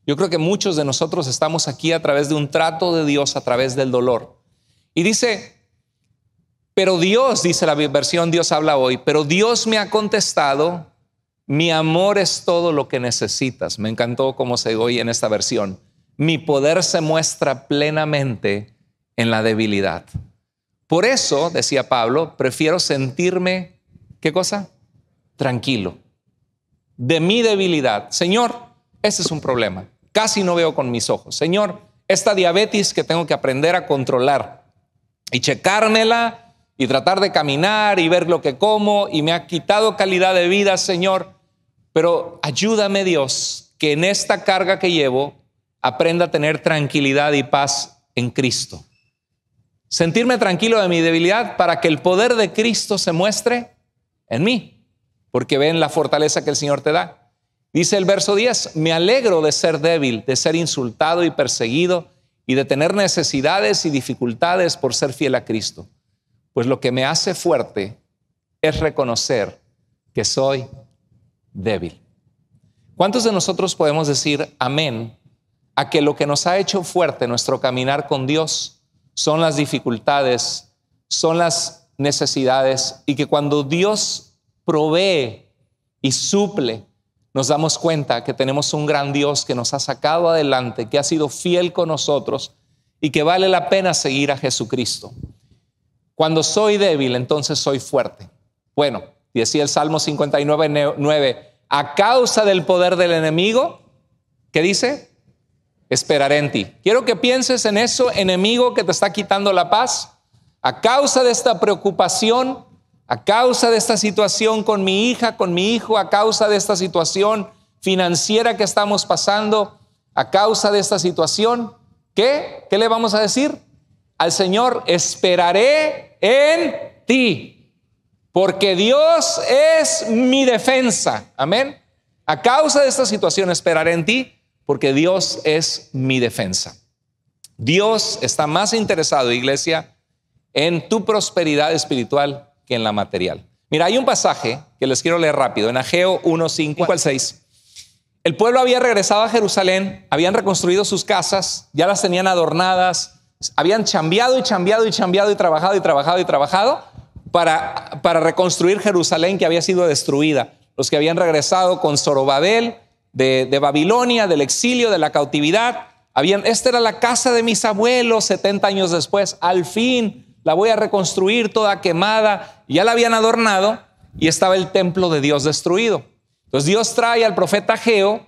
Yo creo que muchos de nosotros estamos aquí a través de un trato de Dios, a través del dolor. Y dice, pero Dios, dice la versión Dios habla hoy, pero Dios me ha contestado, mi amor es todo lo que necesitas. Me encantó cómo se oye en esta versión mi poder se muestra plenamente en la debilidad. Por eso, decía Pablo, prefiero sentirme, ¿qué cosa? Tranquilo. De mi debilidad. Señor, ese es un problema. Casi no veo con mis ojos. Señor, esta diabetes que tengo que aprender a controlar y checármela y tratar de caminar y ver lo que como y me ha quitado calidad de vida, Señor. Pero ayúdame Dios, que en esta carga que llevo aprenda a tener tranquilidad y paz en Cristo. Sentirme tranquilo de mi debilidad para que el poder de Cristo se muestre en mí, porque ven la fortaleza que el Señor te da. Dice el verso 10, me alegro de ser débil, de ser insultado y perseguido y de tener necesidades y dificultades por ser fiel a Cristo, pues lo que me hace fuerte es reconocer que soy débil. ¿Cuántos de nosotros podemos decir amén a que lo que nos ha hecho fuerte nuestro caminar con Dios son las dificultades, son las necesidades y que cuando Dios provee y suple, nos damos cuenta que tenemos un gran Dios que nos ha sacado adelante, que ha sido fiel con nosotros y que vale la pena seguir a Jesucristo. Cuando soy débil, entonces soy fuerte. Bueno, decía el Salmo 59, 9, a causa del poder del enemigo, ¿qué dice? esperaré en ti. Quiero que pienses en eso, enemigo que te está quitando la paz. A causa de esta preocupación, a causa de esta situación con mi hija, con mi hijo, a causa de esta situación financiera que estamos pasando, a causa de esta situación, ¿qué? ¿Qué le vamos a decir? Al Señor, esperaré en ti, porque Dios es mi defensa. Amén. A causa de esta situación, esperaré en ti porque Dios es mi defensa. Dios está más interesado, iglesia, en tu prosperidad espiritual que en la material. Mira, hay un pasaje que les quiero leer rápido, en Ageo 1, 5 al 6. El pueblo había regresado a Jerusalén, habían reconstruido sus casas, ya las tenían adornadas, habían chambeado y chambeado y chambeado y trabajado y trabajado y trabajado para, para reconstruir Jerusalén que había sido destruida. Los que habían regresado con Zorobabel, de, Babilonia, del exilio, de la cautividad. Habían, esta era la casa de mis abuelos 70 años después. Al fin la voy a reconstruir toda quemada. Ya la habían adornado y estaba el templo de Dios destruido. Entonces Dios trae al profeta Geo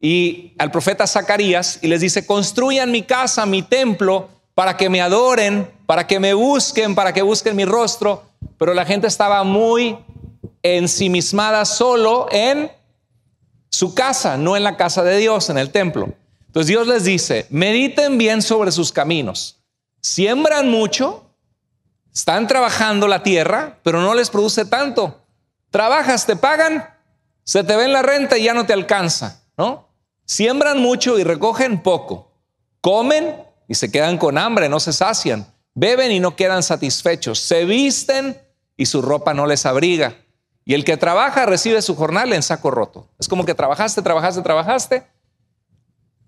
y al profeta Zacarías y les dice, construyan mi casa, mi templo, para que me adoren, para que me busquen, para que busquen mi rostro. Pero la gente estaba muy ensimismada solo en su casa, no en la casa de Dios, en el templo. Entonces Dios les dice, mediten bien sobre sus caminos. Siembran mucho, están trabajando la tierra, pero no les produce tanto. Trabajas, te pagan, se te ven la renta y ya no te alcanza, ¿no? Siembran mucho y recogen poco. Comen y se quedan con hambre, no se sacian. Beben y no quedan satisfechos. Se visten y su ropa no les abriga. Y el que trabaja recibe su jornal en saco roto. Es como que trabajaste, trabajaste, trabajaste,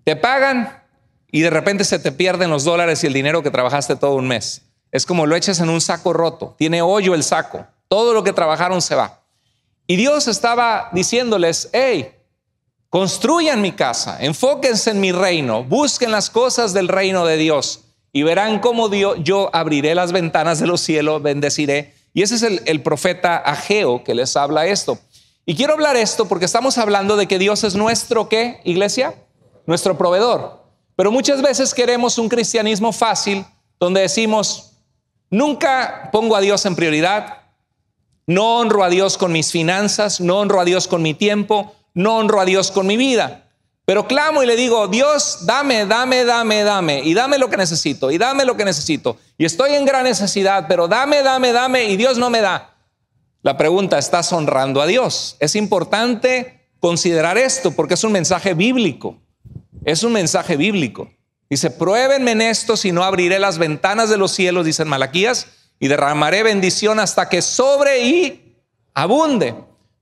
te pagan y de repente se te pierden los dólares y el dinero que trabajaste todo un mes. Es como lo echas en un saco roto, tiene hoyo el saco, todo lo que trabajaron se va. Y Dios estaba diciéndoles, hey, construyan mi casa, enfóquense en mi reino, busquen las cosas del reino de Dios y verán cómo yo abriré las ventanas de los cielos, bendeciré y ese es el, profeta Ageo que les habla esto. Y quiero hablar esto porque estamos hablando de que Dios es nuestro, ¿qué, iglesia? Nuestro proveedor. Pero muchas veces queremos un cristianismo fácil donde decimos, nunca pongo a Dios en prioridad, no honro a Dios con mis finanzas, no honro a Dios con mi tiempo, no honro a Dios con mi vida. Pero clamo y le digo, Dios, dame, dame, dame, dame, y dame lo que necesito, y dame lo que necesito. Y estoy en gran necesidad, pero dame, dame, dame, y Dios no me da. La pregunta, ¿estás honrando a Dios? Es importante considerar esto porque es un mensaje bíblico. Es un mensaje bíblico. Dice, pruébenme en esto si no abriré las ventanas de los cielos, dicen Malaquías, y derramaré bendición hasta que sobre y abunde.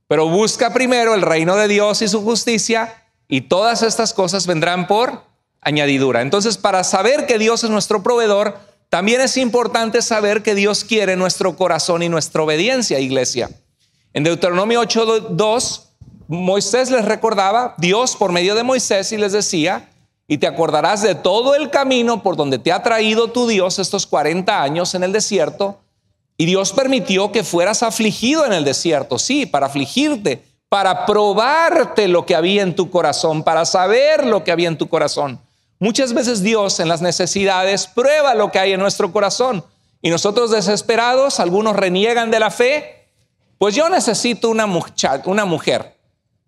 Pero busca primero el reino de Dios y su justicia y todas estas cosas vendrán por añadidura. Entonces, para saber que Dios es nuestro proveedor, también es importante saber que Dios quiere nuestro corazón y nuestra obediencia, iglesia. En Deuteronomio 8:2, Moisés les recordaba, Dios por medio de Moisés y les decía, y te acordarás de todo el camino por donde te ha traído tu Dios estos 40 años en el desierto, y Dios permitió que fueras afligido en el desierto, sí, para afligirte para probarte lo que había en tu corazón, para saber lo que había en tu corazón. Muchas veces Dios en las necesidades prueba lo que hay en nuestro corazón. Y nosotros desesperados, algunos reniegan de la fe, pues yo necesito una, una mujer.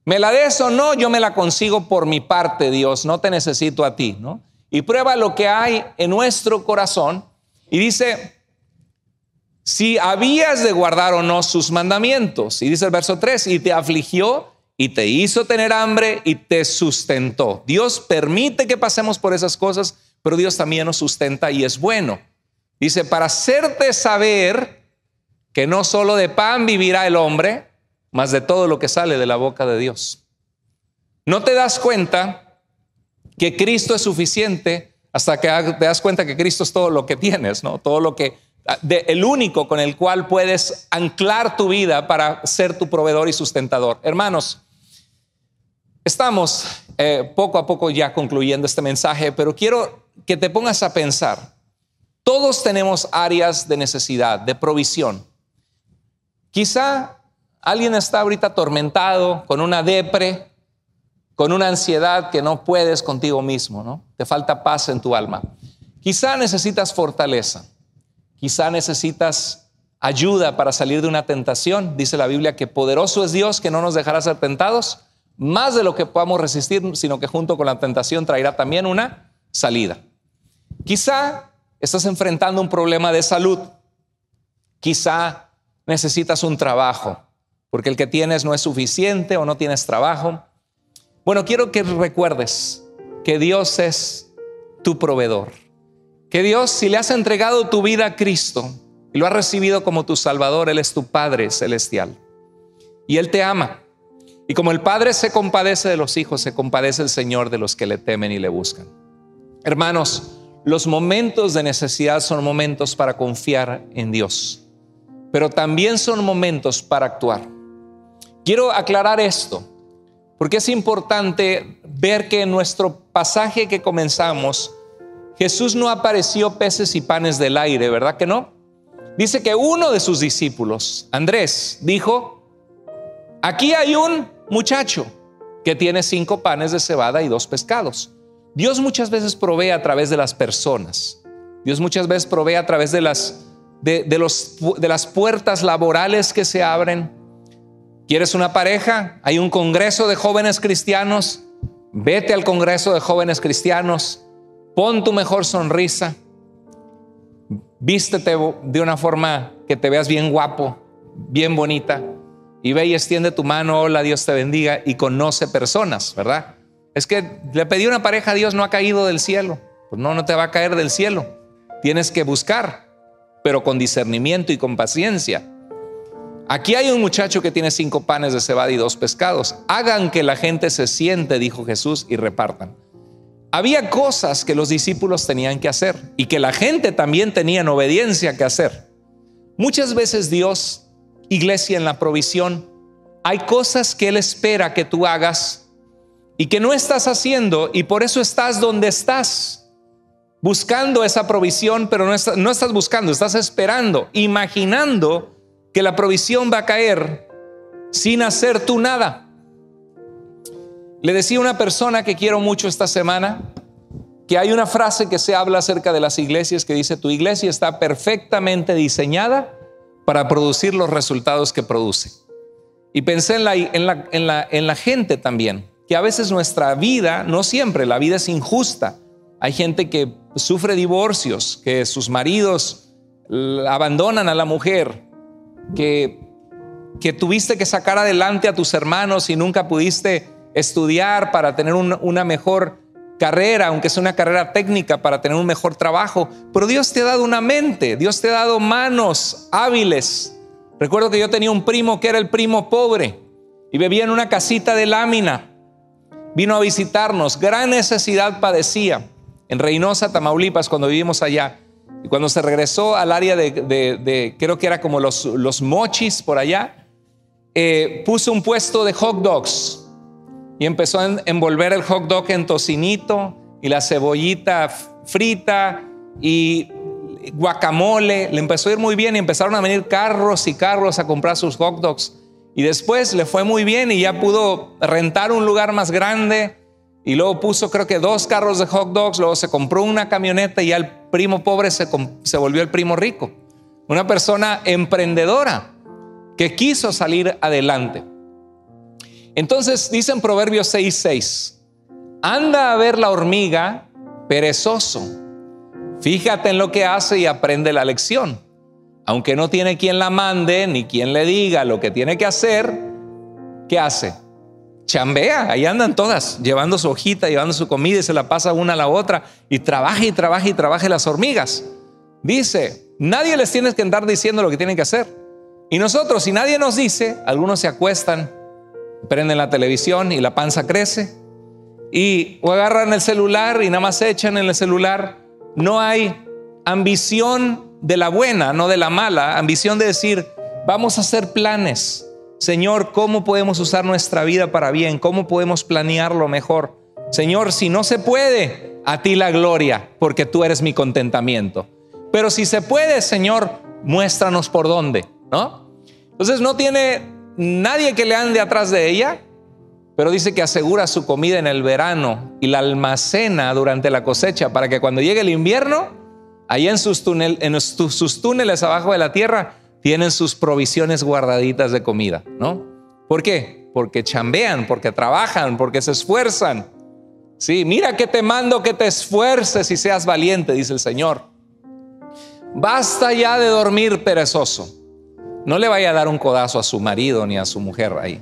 ¿Me la des o no? Yo me la consigo por mi parte, Dios, no te necesito a ti, ¿no? Y prueba lo que hay en nuestro corazón. Y dice, si habías de guardar o no sus mandamientos. Y dice el verso 3, y te afligió y te hizo tener hambre y te sustentó. Dios permite que pasemos por esas cosas, pero Dios también nos sustenta y es bueno. Dice, para hacerte saber que no solo de pan vivirá el hombre, mas de todo lo que sale de la boca de Dios. No te das cuenta que Cristo es suficiente hasta que te das cuenta que Cristo es todo lo que tienes, ¿no? Todo lo que Ah, el único con el cual puedes anclar tu vida para ser tu proveedor y sustentador. Hermanos, estamos eh, poco a poco ya concluyendo este mensaje, pero quiero que te pongas a pensar. Todos tenemos áreas de necesidad, de provisión. Quizá alguien está ahorita atormentado con una depre, con una ansiedad que no puedes contigo mismo, ¿no? Te falta paz en tu alma. Quizá necesitas fortaleza. Quizá necesitas ayuda para salir de una tentación. Dice la Biblia que poderoso es Dios que no nos dejará ser tentados más de lo que podamos resistir, sino que junto con la tentación traerá también una salida. Quizá estás enfrentando un problema de salud. Quizá necesitas un trabajo, porque el que tienes no es suficiente o no tienes trabajo. Bueno, quiero que recuerdes que Dios es tu proveedor que Dios, si le has entregado tu vida a Cristo y lo has recibido como tu Salvador, Él es tu Padre Celestial. Y Él te ama. Y como el Padre se compadece de los hijos, se compadece el Señor de los que le temen y le buscan. Hermanos, los momentos de necesidad son momentos para confiar en Dios, pero también son momentos para actuar. Quiero aclarar esto, porque es importante ver que en nuestro pasaje que comenzamos, Jesús no apareció peces y panes del aire, ¿verdad que no? Dice que uno de sus discípulos, Andrés, dijo, aquí hay un muchacho que tiene cinco panes de cebada y dos pescados. Dios muchas veces provee a través de las personas. Dios muchas veces provee a través de las, de, los, de las puertas laborales que se abren. ¿Quieres una pareja? Hay un congreso de jóvenes cristianos. Vete al congreso de jóvenes cristianos pon tu mejor sonrisa, vístete de una forma que te veas bien guapo, bien bonita, y ve y extiende tu mano, hola, Dios te bendiga, y conoce personas, ¿verdad? Es que le pedí una pareja a Dios, no ha caído del cielo. Pues no, no te va a caer del cielo. Tienes que buscar, pero con discernimiento y con paciencia. Aquí hay un muchacho que tiene cinco panes de cebada y dos pescados. Hagan que la gente se siente, dijo Jesús, y repartan. Había cosas que los discípulos tenían que hacer y que la gente también tenía en obediencia que hacer. Muchas veces Dios, iglesia en la provisión, hay cosas que Él espera que tú hagas y que no estás haciendo y por eso estás donde estás buscando esa provisión, pero no, no, estás buscando, estás esperando, imaginando que la provisión va a caer sin hacer tú nada. Le decía a una persona que quiero mucho esta semana que hay una frase que se habla acerca de las iglesias que dice, tu iglesia está perfectamente diseñada para producir los resultados que produce. Y pensé en la, en la, en la, gente también, que a veces nuestra vida, no siempre, la vida es injusta. Hay gente que sufre divorcios, que sus maridos abandonan a la mujer, que tuviste que sacar adelante a tus hermanos y nunca pudiste estudiar, para tener una mejor carrera, aunque sea una carrera técnica, para tener un mejor trabajo. Pero Dios te ha dado una mente, Dios te ha dado manos hábiles. Recuerdo que yo tenía un primo que era el primo pobre y vivía en una casita de lámina. Vino a visitarnos, gran necesidad padecía en Reynosa, Tamaulipas, cuando vivimos allá. Y cuando se regresó al área de, creo que era como los, los mochis por allá, eh, puso un puesto de hot dogs y empezó a envolver el hot dog en tocinito y la cebollita frita y guacamole. Le empezó a ir muy bien y empezaron a venir carros y carros a comprar sus hot dogs. Y después le fue muy bien y ya pudo rentar un lugar más grande. Y luego puso creo que dos carros de hot dogs, luego se compró una camioneta y ya el primo pobre se, se volvió el primo rico. Una persona emprendedora que quiso salir adelante. Entonces dice en Proverbios 6, 6, anda a ver la hormiga perezoso, fíjate en lo que hace y aprende la lección. Aunque no tiene quien la mande ni quien le diga lo que tiene que hacer, ¿qué hace? Chambea, ahí andan todas, llevando su hojita, llevando su comida y se la pasa una a la otra y trabaja y trabaja y trabaja las hormigas. Dice, nadie les tiene que andar diciendo lo que tienen que hacer. Y nosotros, si nadie nos dice, algunos se acuestan prenden la televisión y la panza crece. Y o agarran el celular y nada más echan en el celular. No hay ambición de la buena, no de la mala, ambición de decir, vamos a hacer planes. Señor, ¿cómo podemos usar nuestra vida para bien? ¿Cómo podemos planearlo mejor? Señor, si no se puede, a ti la gloria, porque tú eres mi contentamiento. Pero si se puede, Señor, muéstranos por dónde, ¿no? Entonces no tiene nadie que le ande atrás de ella, pero dice que asegura su comida en el verano y la almacena durante la cosecha para que cuando llegue el invierno, ahí en sus, en sus túneles abajo de la tierra, tienen sus provisiones guardaditas de comida, ¿no? ¿Por qué? Porque chambean, porque trabajan, porque se esfuerzan. Sí, mira que te mando que te esfuerces y seas valiente, dice el Señor. Basta ya de dormir perezoso. No le vaya a dar un codazo a su marido ni a su mujer ahí.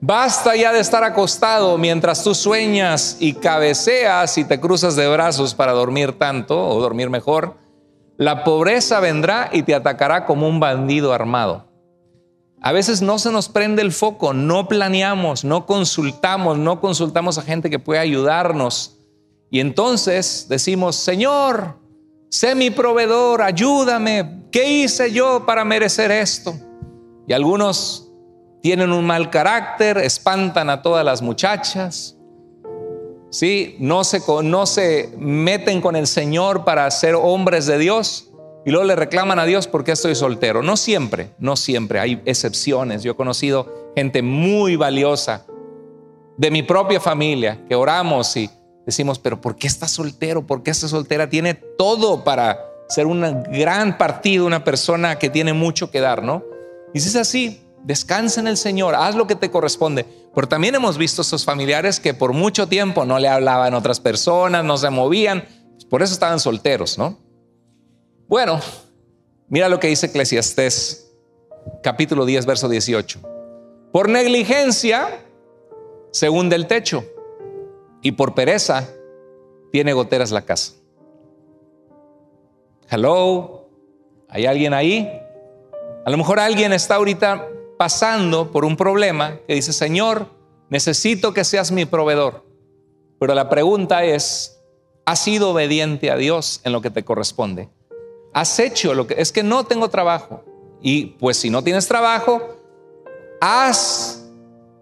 Basta ya de estar acostado mientras tú sueñas y cabeceas y te cruzas de brazos para dormir tanto o dormir mejor. La pobreza vendrá y te atacará como un bandido armado. A veces no se nos prende el foco, no planeamos, no consultamos, no consultamos a gente que pueda ayudarnos. Y entonces decimos, Señor, sé mi proveedor, ayúdame, ¿qué hice yo para merecer esto? Y algunos tienen un mal carácter, espantan a todas las muchachas, ¿sí? no, se, no se meten con el Señor para ser hombres de Dios y luego le reclaman a Dios porque estoy soltero. No siempre, no siempre, hay excepciones. Yo he conocido gente muy valiosa de mi propia familia que oramos y decimos, pero ¿por qué está soltero? ¿Por qué está soltera? Tiene todo para ser un gran partido, una persona que tiene mucho que dar, ¿no? Y si es así, descansa en el Señor, haz lo que te corresponde. Pero también hemos visto esos familiares que por mucho tiempo no le hablaban a otras personas, no se movían, pues por eso estaban solteros, ¿no? Bueno, mira lo que dice Eclesiastés capítulo 10, verso 18. Por negligencia se hunde el techo y por pereza tiene goteras la casa. Hello, ¿hay alguien ahí? A lo mejor alguien está ahorita pasando por un problema que dice, Señor, necesito que seas mi proveedor. Pero la pregunta es, ¿has sido obediente a Dios en lo que te corresponde? ¿Has hecho lo que... Es que no tengo trabajo. Y pues si no tienes trabajo, haz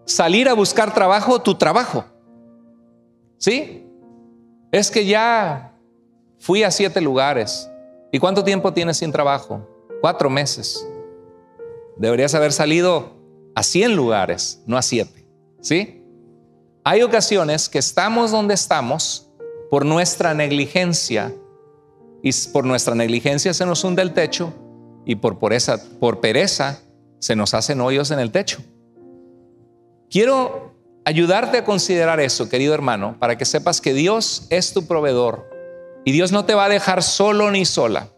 salir a buscar trabajo tu trabajo. ¿Sí? Es que ya fui a siete lugares. ¿Y cuánto tiempo tienes sin trabajo? Cuatro meses. Deberías haber salido a 100 lugares, no a siete. ¿Sí? Hay ocasiones que estamos donde estamos por nuestra negligencia. Y por nuestra negligencia se nos hunde el techo y por, esa por pereza se nos hacen hoyos en el techo. Quiero ayudarte a considerar eso, querido hermano, para que sepas que Dios es tu proveedor y Dios no te va a dejar solo ni sola.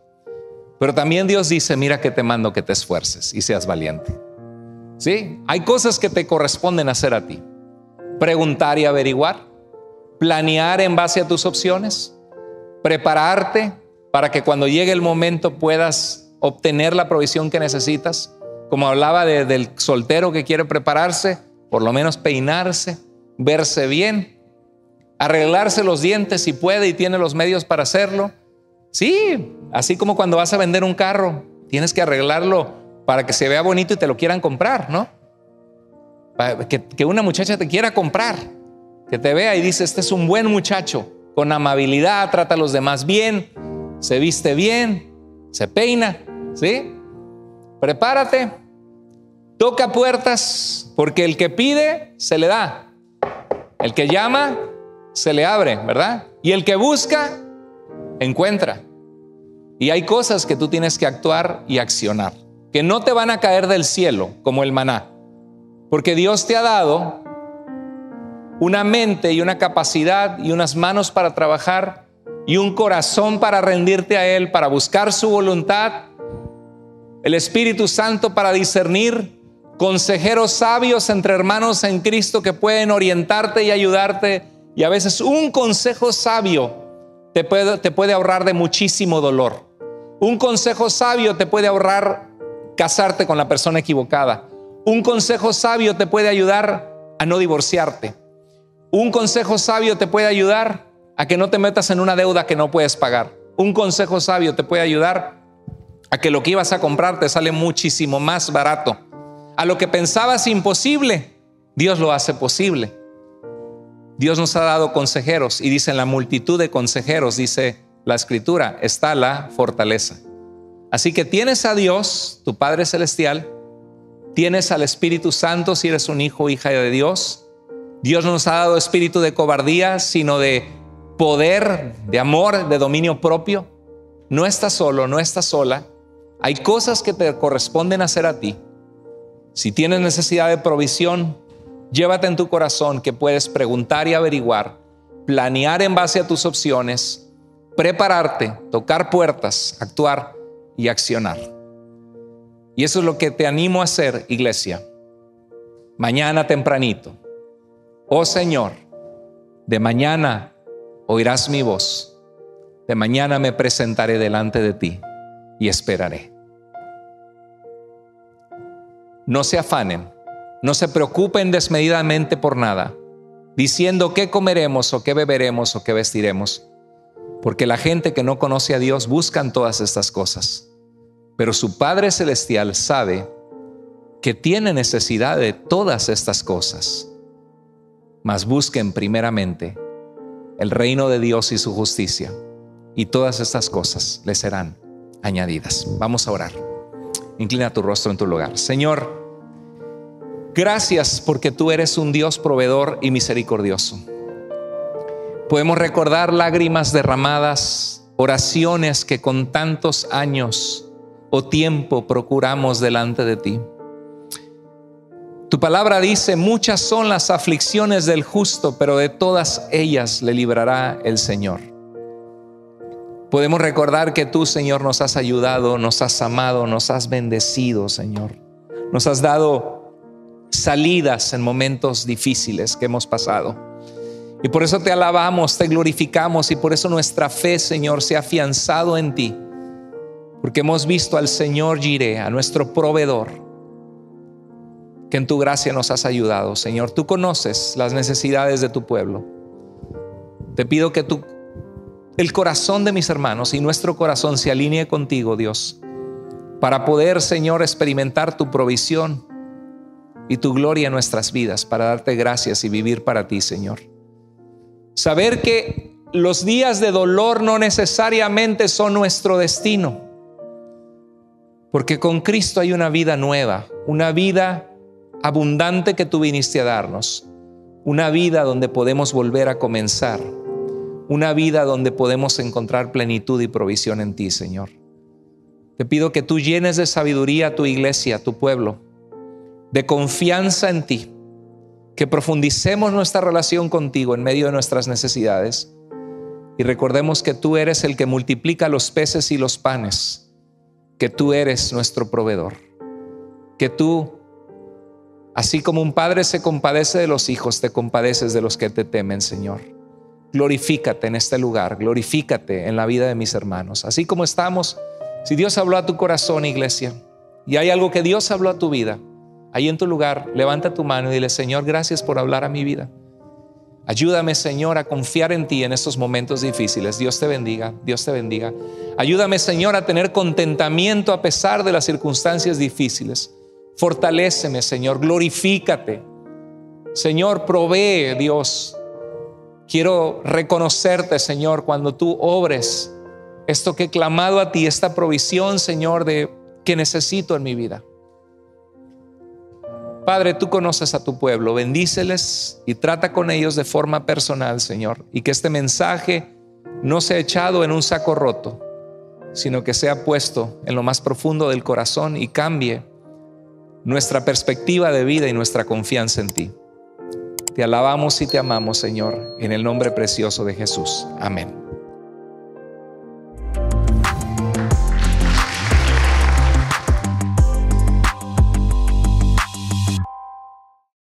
Pero también Dios dice, mira que te mando que te esfuerces y seas valiente. ¿Sí? Hay cosas que te corresponden hacer a ti. Preguntar y averiguar, planear en base a tus opciones, prepararte para que cuando llegue el momento puedas obtener la provisión que necesitas. Como hablaba del soltero que quiere prepararse, por lo menos peinarse, verse bien, arreglarse los dientes si puede y tiene los medios para hacerlo. Sí, así como cuando vas a vender un carro, tienes que arreglarlo para que se vea bonito y te lo quieran comprar, ¿no? Que, una muchacha te quiera comprar, que te vea y dice, este es un buen muchacho, con amabilidad, trata a los demás bien, se viste bien, se peina, ¿sí? Prepárate, Toca puertas, porque el que pide, se le da. El que llama, se le abre, ¿verdad? Y el que busca, encuentra. Y hay cosas que tú tienes que actuar y accionar, que no te van a caer del cielo, como el maná, porque Dios te ha dado una mente y una capacidad y unas manos para trabajar y un corazón para rendirte a Él, para buscar su voluntad, el Espíritu Santo para discernir consejeros sabios entre hermanos en Cristo que pueden orientarte y ayudarte. Y a veces un consejo sabio te puede, te puede ahorrar de muchísimo dolor. Un consejo sabio te puede ahorrar casarte con la persona equivocada. Un consejo sabio te puede ayudar a no divorciarte. Un consejo sabio te puede ayudar a que no te metas en una deuda que no puedes pagar. Un consejo sabio te puede ayudar a que lo que ibas a comprar te sale muchísimo más barato. A lo que pensabas imposible, Dios lo hace posible. Dios nos ha dado consejeros y dice en la multitud de consejeros, dice la escritura, está la fortaleza. Así que tienes a Dios, tu Padre Celestial, tienes al Espíritu Santo si eres un hijo o hija de Dios. Dios no nos ha dado espíritu de cobardía, sino de poder, de amor, de dominio propio. No estás solo, no estás sola. Hay cosas que te corresponden hacer a ti. Si tienes necesidad de provisión, llévate en tu corazón que puedes preguntar y averiguar, planear en base a tus opciones, prepararte, tocar puertas, actuar y accionar. Y eso es lo que te animo a hacer, iglesia, mañana tempranito. Oh Señor, de mañana oirás mi voz, de mañana me presentaré delante de ti y esperaré no se afanen, no se preocupen desmedidamente por nada, diciendo qué comeremos o qué beberemos o qué vestiremos, porque la gente que no conoce a Dios buscan todas estas cosas, pero su Padre Celestial sabe que tiene necesidad de todas estas cosas, mas busquen primeramente el reino de Dios y su justicia, y todas estas cosas le serán añadidas. Vamos a orar. Inclina tu rostro en tu lugar. Señor, Gracias porque tú eres un Dios proveedor y misericordioso. Podemos recordar lágrimas derramadas, oraciones que con tantos años o tiempo procuramos delante de ti. Tu palabra dice, muchas son las aflicciones del justo, pero de todas ellas le librará el Señor. Podemos recordar que tú, Señor, nos has ayudado, nos has amado, nos has bendecido, Señor. Nos has dado salidas en momentos difíciles que hemos pasado. Y por eso te alabamos, te glorificamos y por eso nuestra fe, Señor, se ha afianzado en ti. Porque hemos visto al Señor Jireh, a nuestro proveedor, que en tu gracia nos has ayudado. Señor, tú conoces las necesidades de tu pueblo. Te pido que tú el corazón de mis hermanos y nuestro corazón se alinee contigo, Dios, para poder, Señor, experimentar tu provisión y tu gloria en nuestras vidas para darte gracias y vivir para ti, Señor. Saber que los días de dolor no necesariamente son nuestro destino, porque con Cristo hay una vida nueva, una vida abundante que tú viniste a darnos, una vida donde podemos volver a comenzar, una vida donde podemos encontrar plenitud y provisión en ti, Señor. Te pido que tú llenes de sabiduría a tu iglesia, a tu pueblo, de confianza en ti, que profundicemos nuestra relación contigo en medio de nuestras necesidades y recordemos que tú eres el que multiplica los peces y los panes, que tú eres nuestro proveedor, que tú, así como un padre se compadece de los hijos, te compadeces de los que te temen, Señor. Glorifícate en este lugar, glorifícate en la vida de mis hermanos. Así como estamos, si Dios habló a tu corazón, iglesia, y hay algo que Dios habló a tu vida, Ahí en tu lugar, levanta tu mano y dile, Señor, gracias por hablar a mi vida. Ayúdame, Señor, a confiar en ti en estos momentos difíciles. Dios te bendiga, Dios te bendiga. Ayúdame, Señor, a tener contentamiento a pesar de las circunstancias difíciles. Fortaléceme, Señor, glorifícate. Señor, provee, Dios. Quiero reconocerte, Señor, cuando tú obres esto que he clamado a ti, esta provisión, Señor, de que necesito en mi vida. Padre, tú conoces a tu pueblo, bendíceles y trata con ellos de forma personal, Señor, y que este mensaje no sea echado en un saco roto, sino que sea puesto en lo más profundo del corazón y cambie nuestra perspectiva de vida y nuestra confianza en ti. Te alabamos y te amamos, Señor, en el nombre precioso de Jesús. Amén.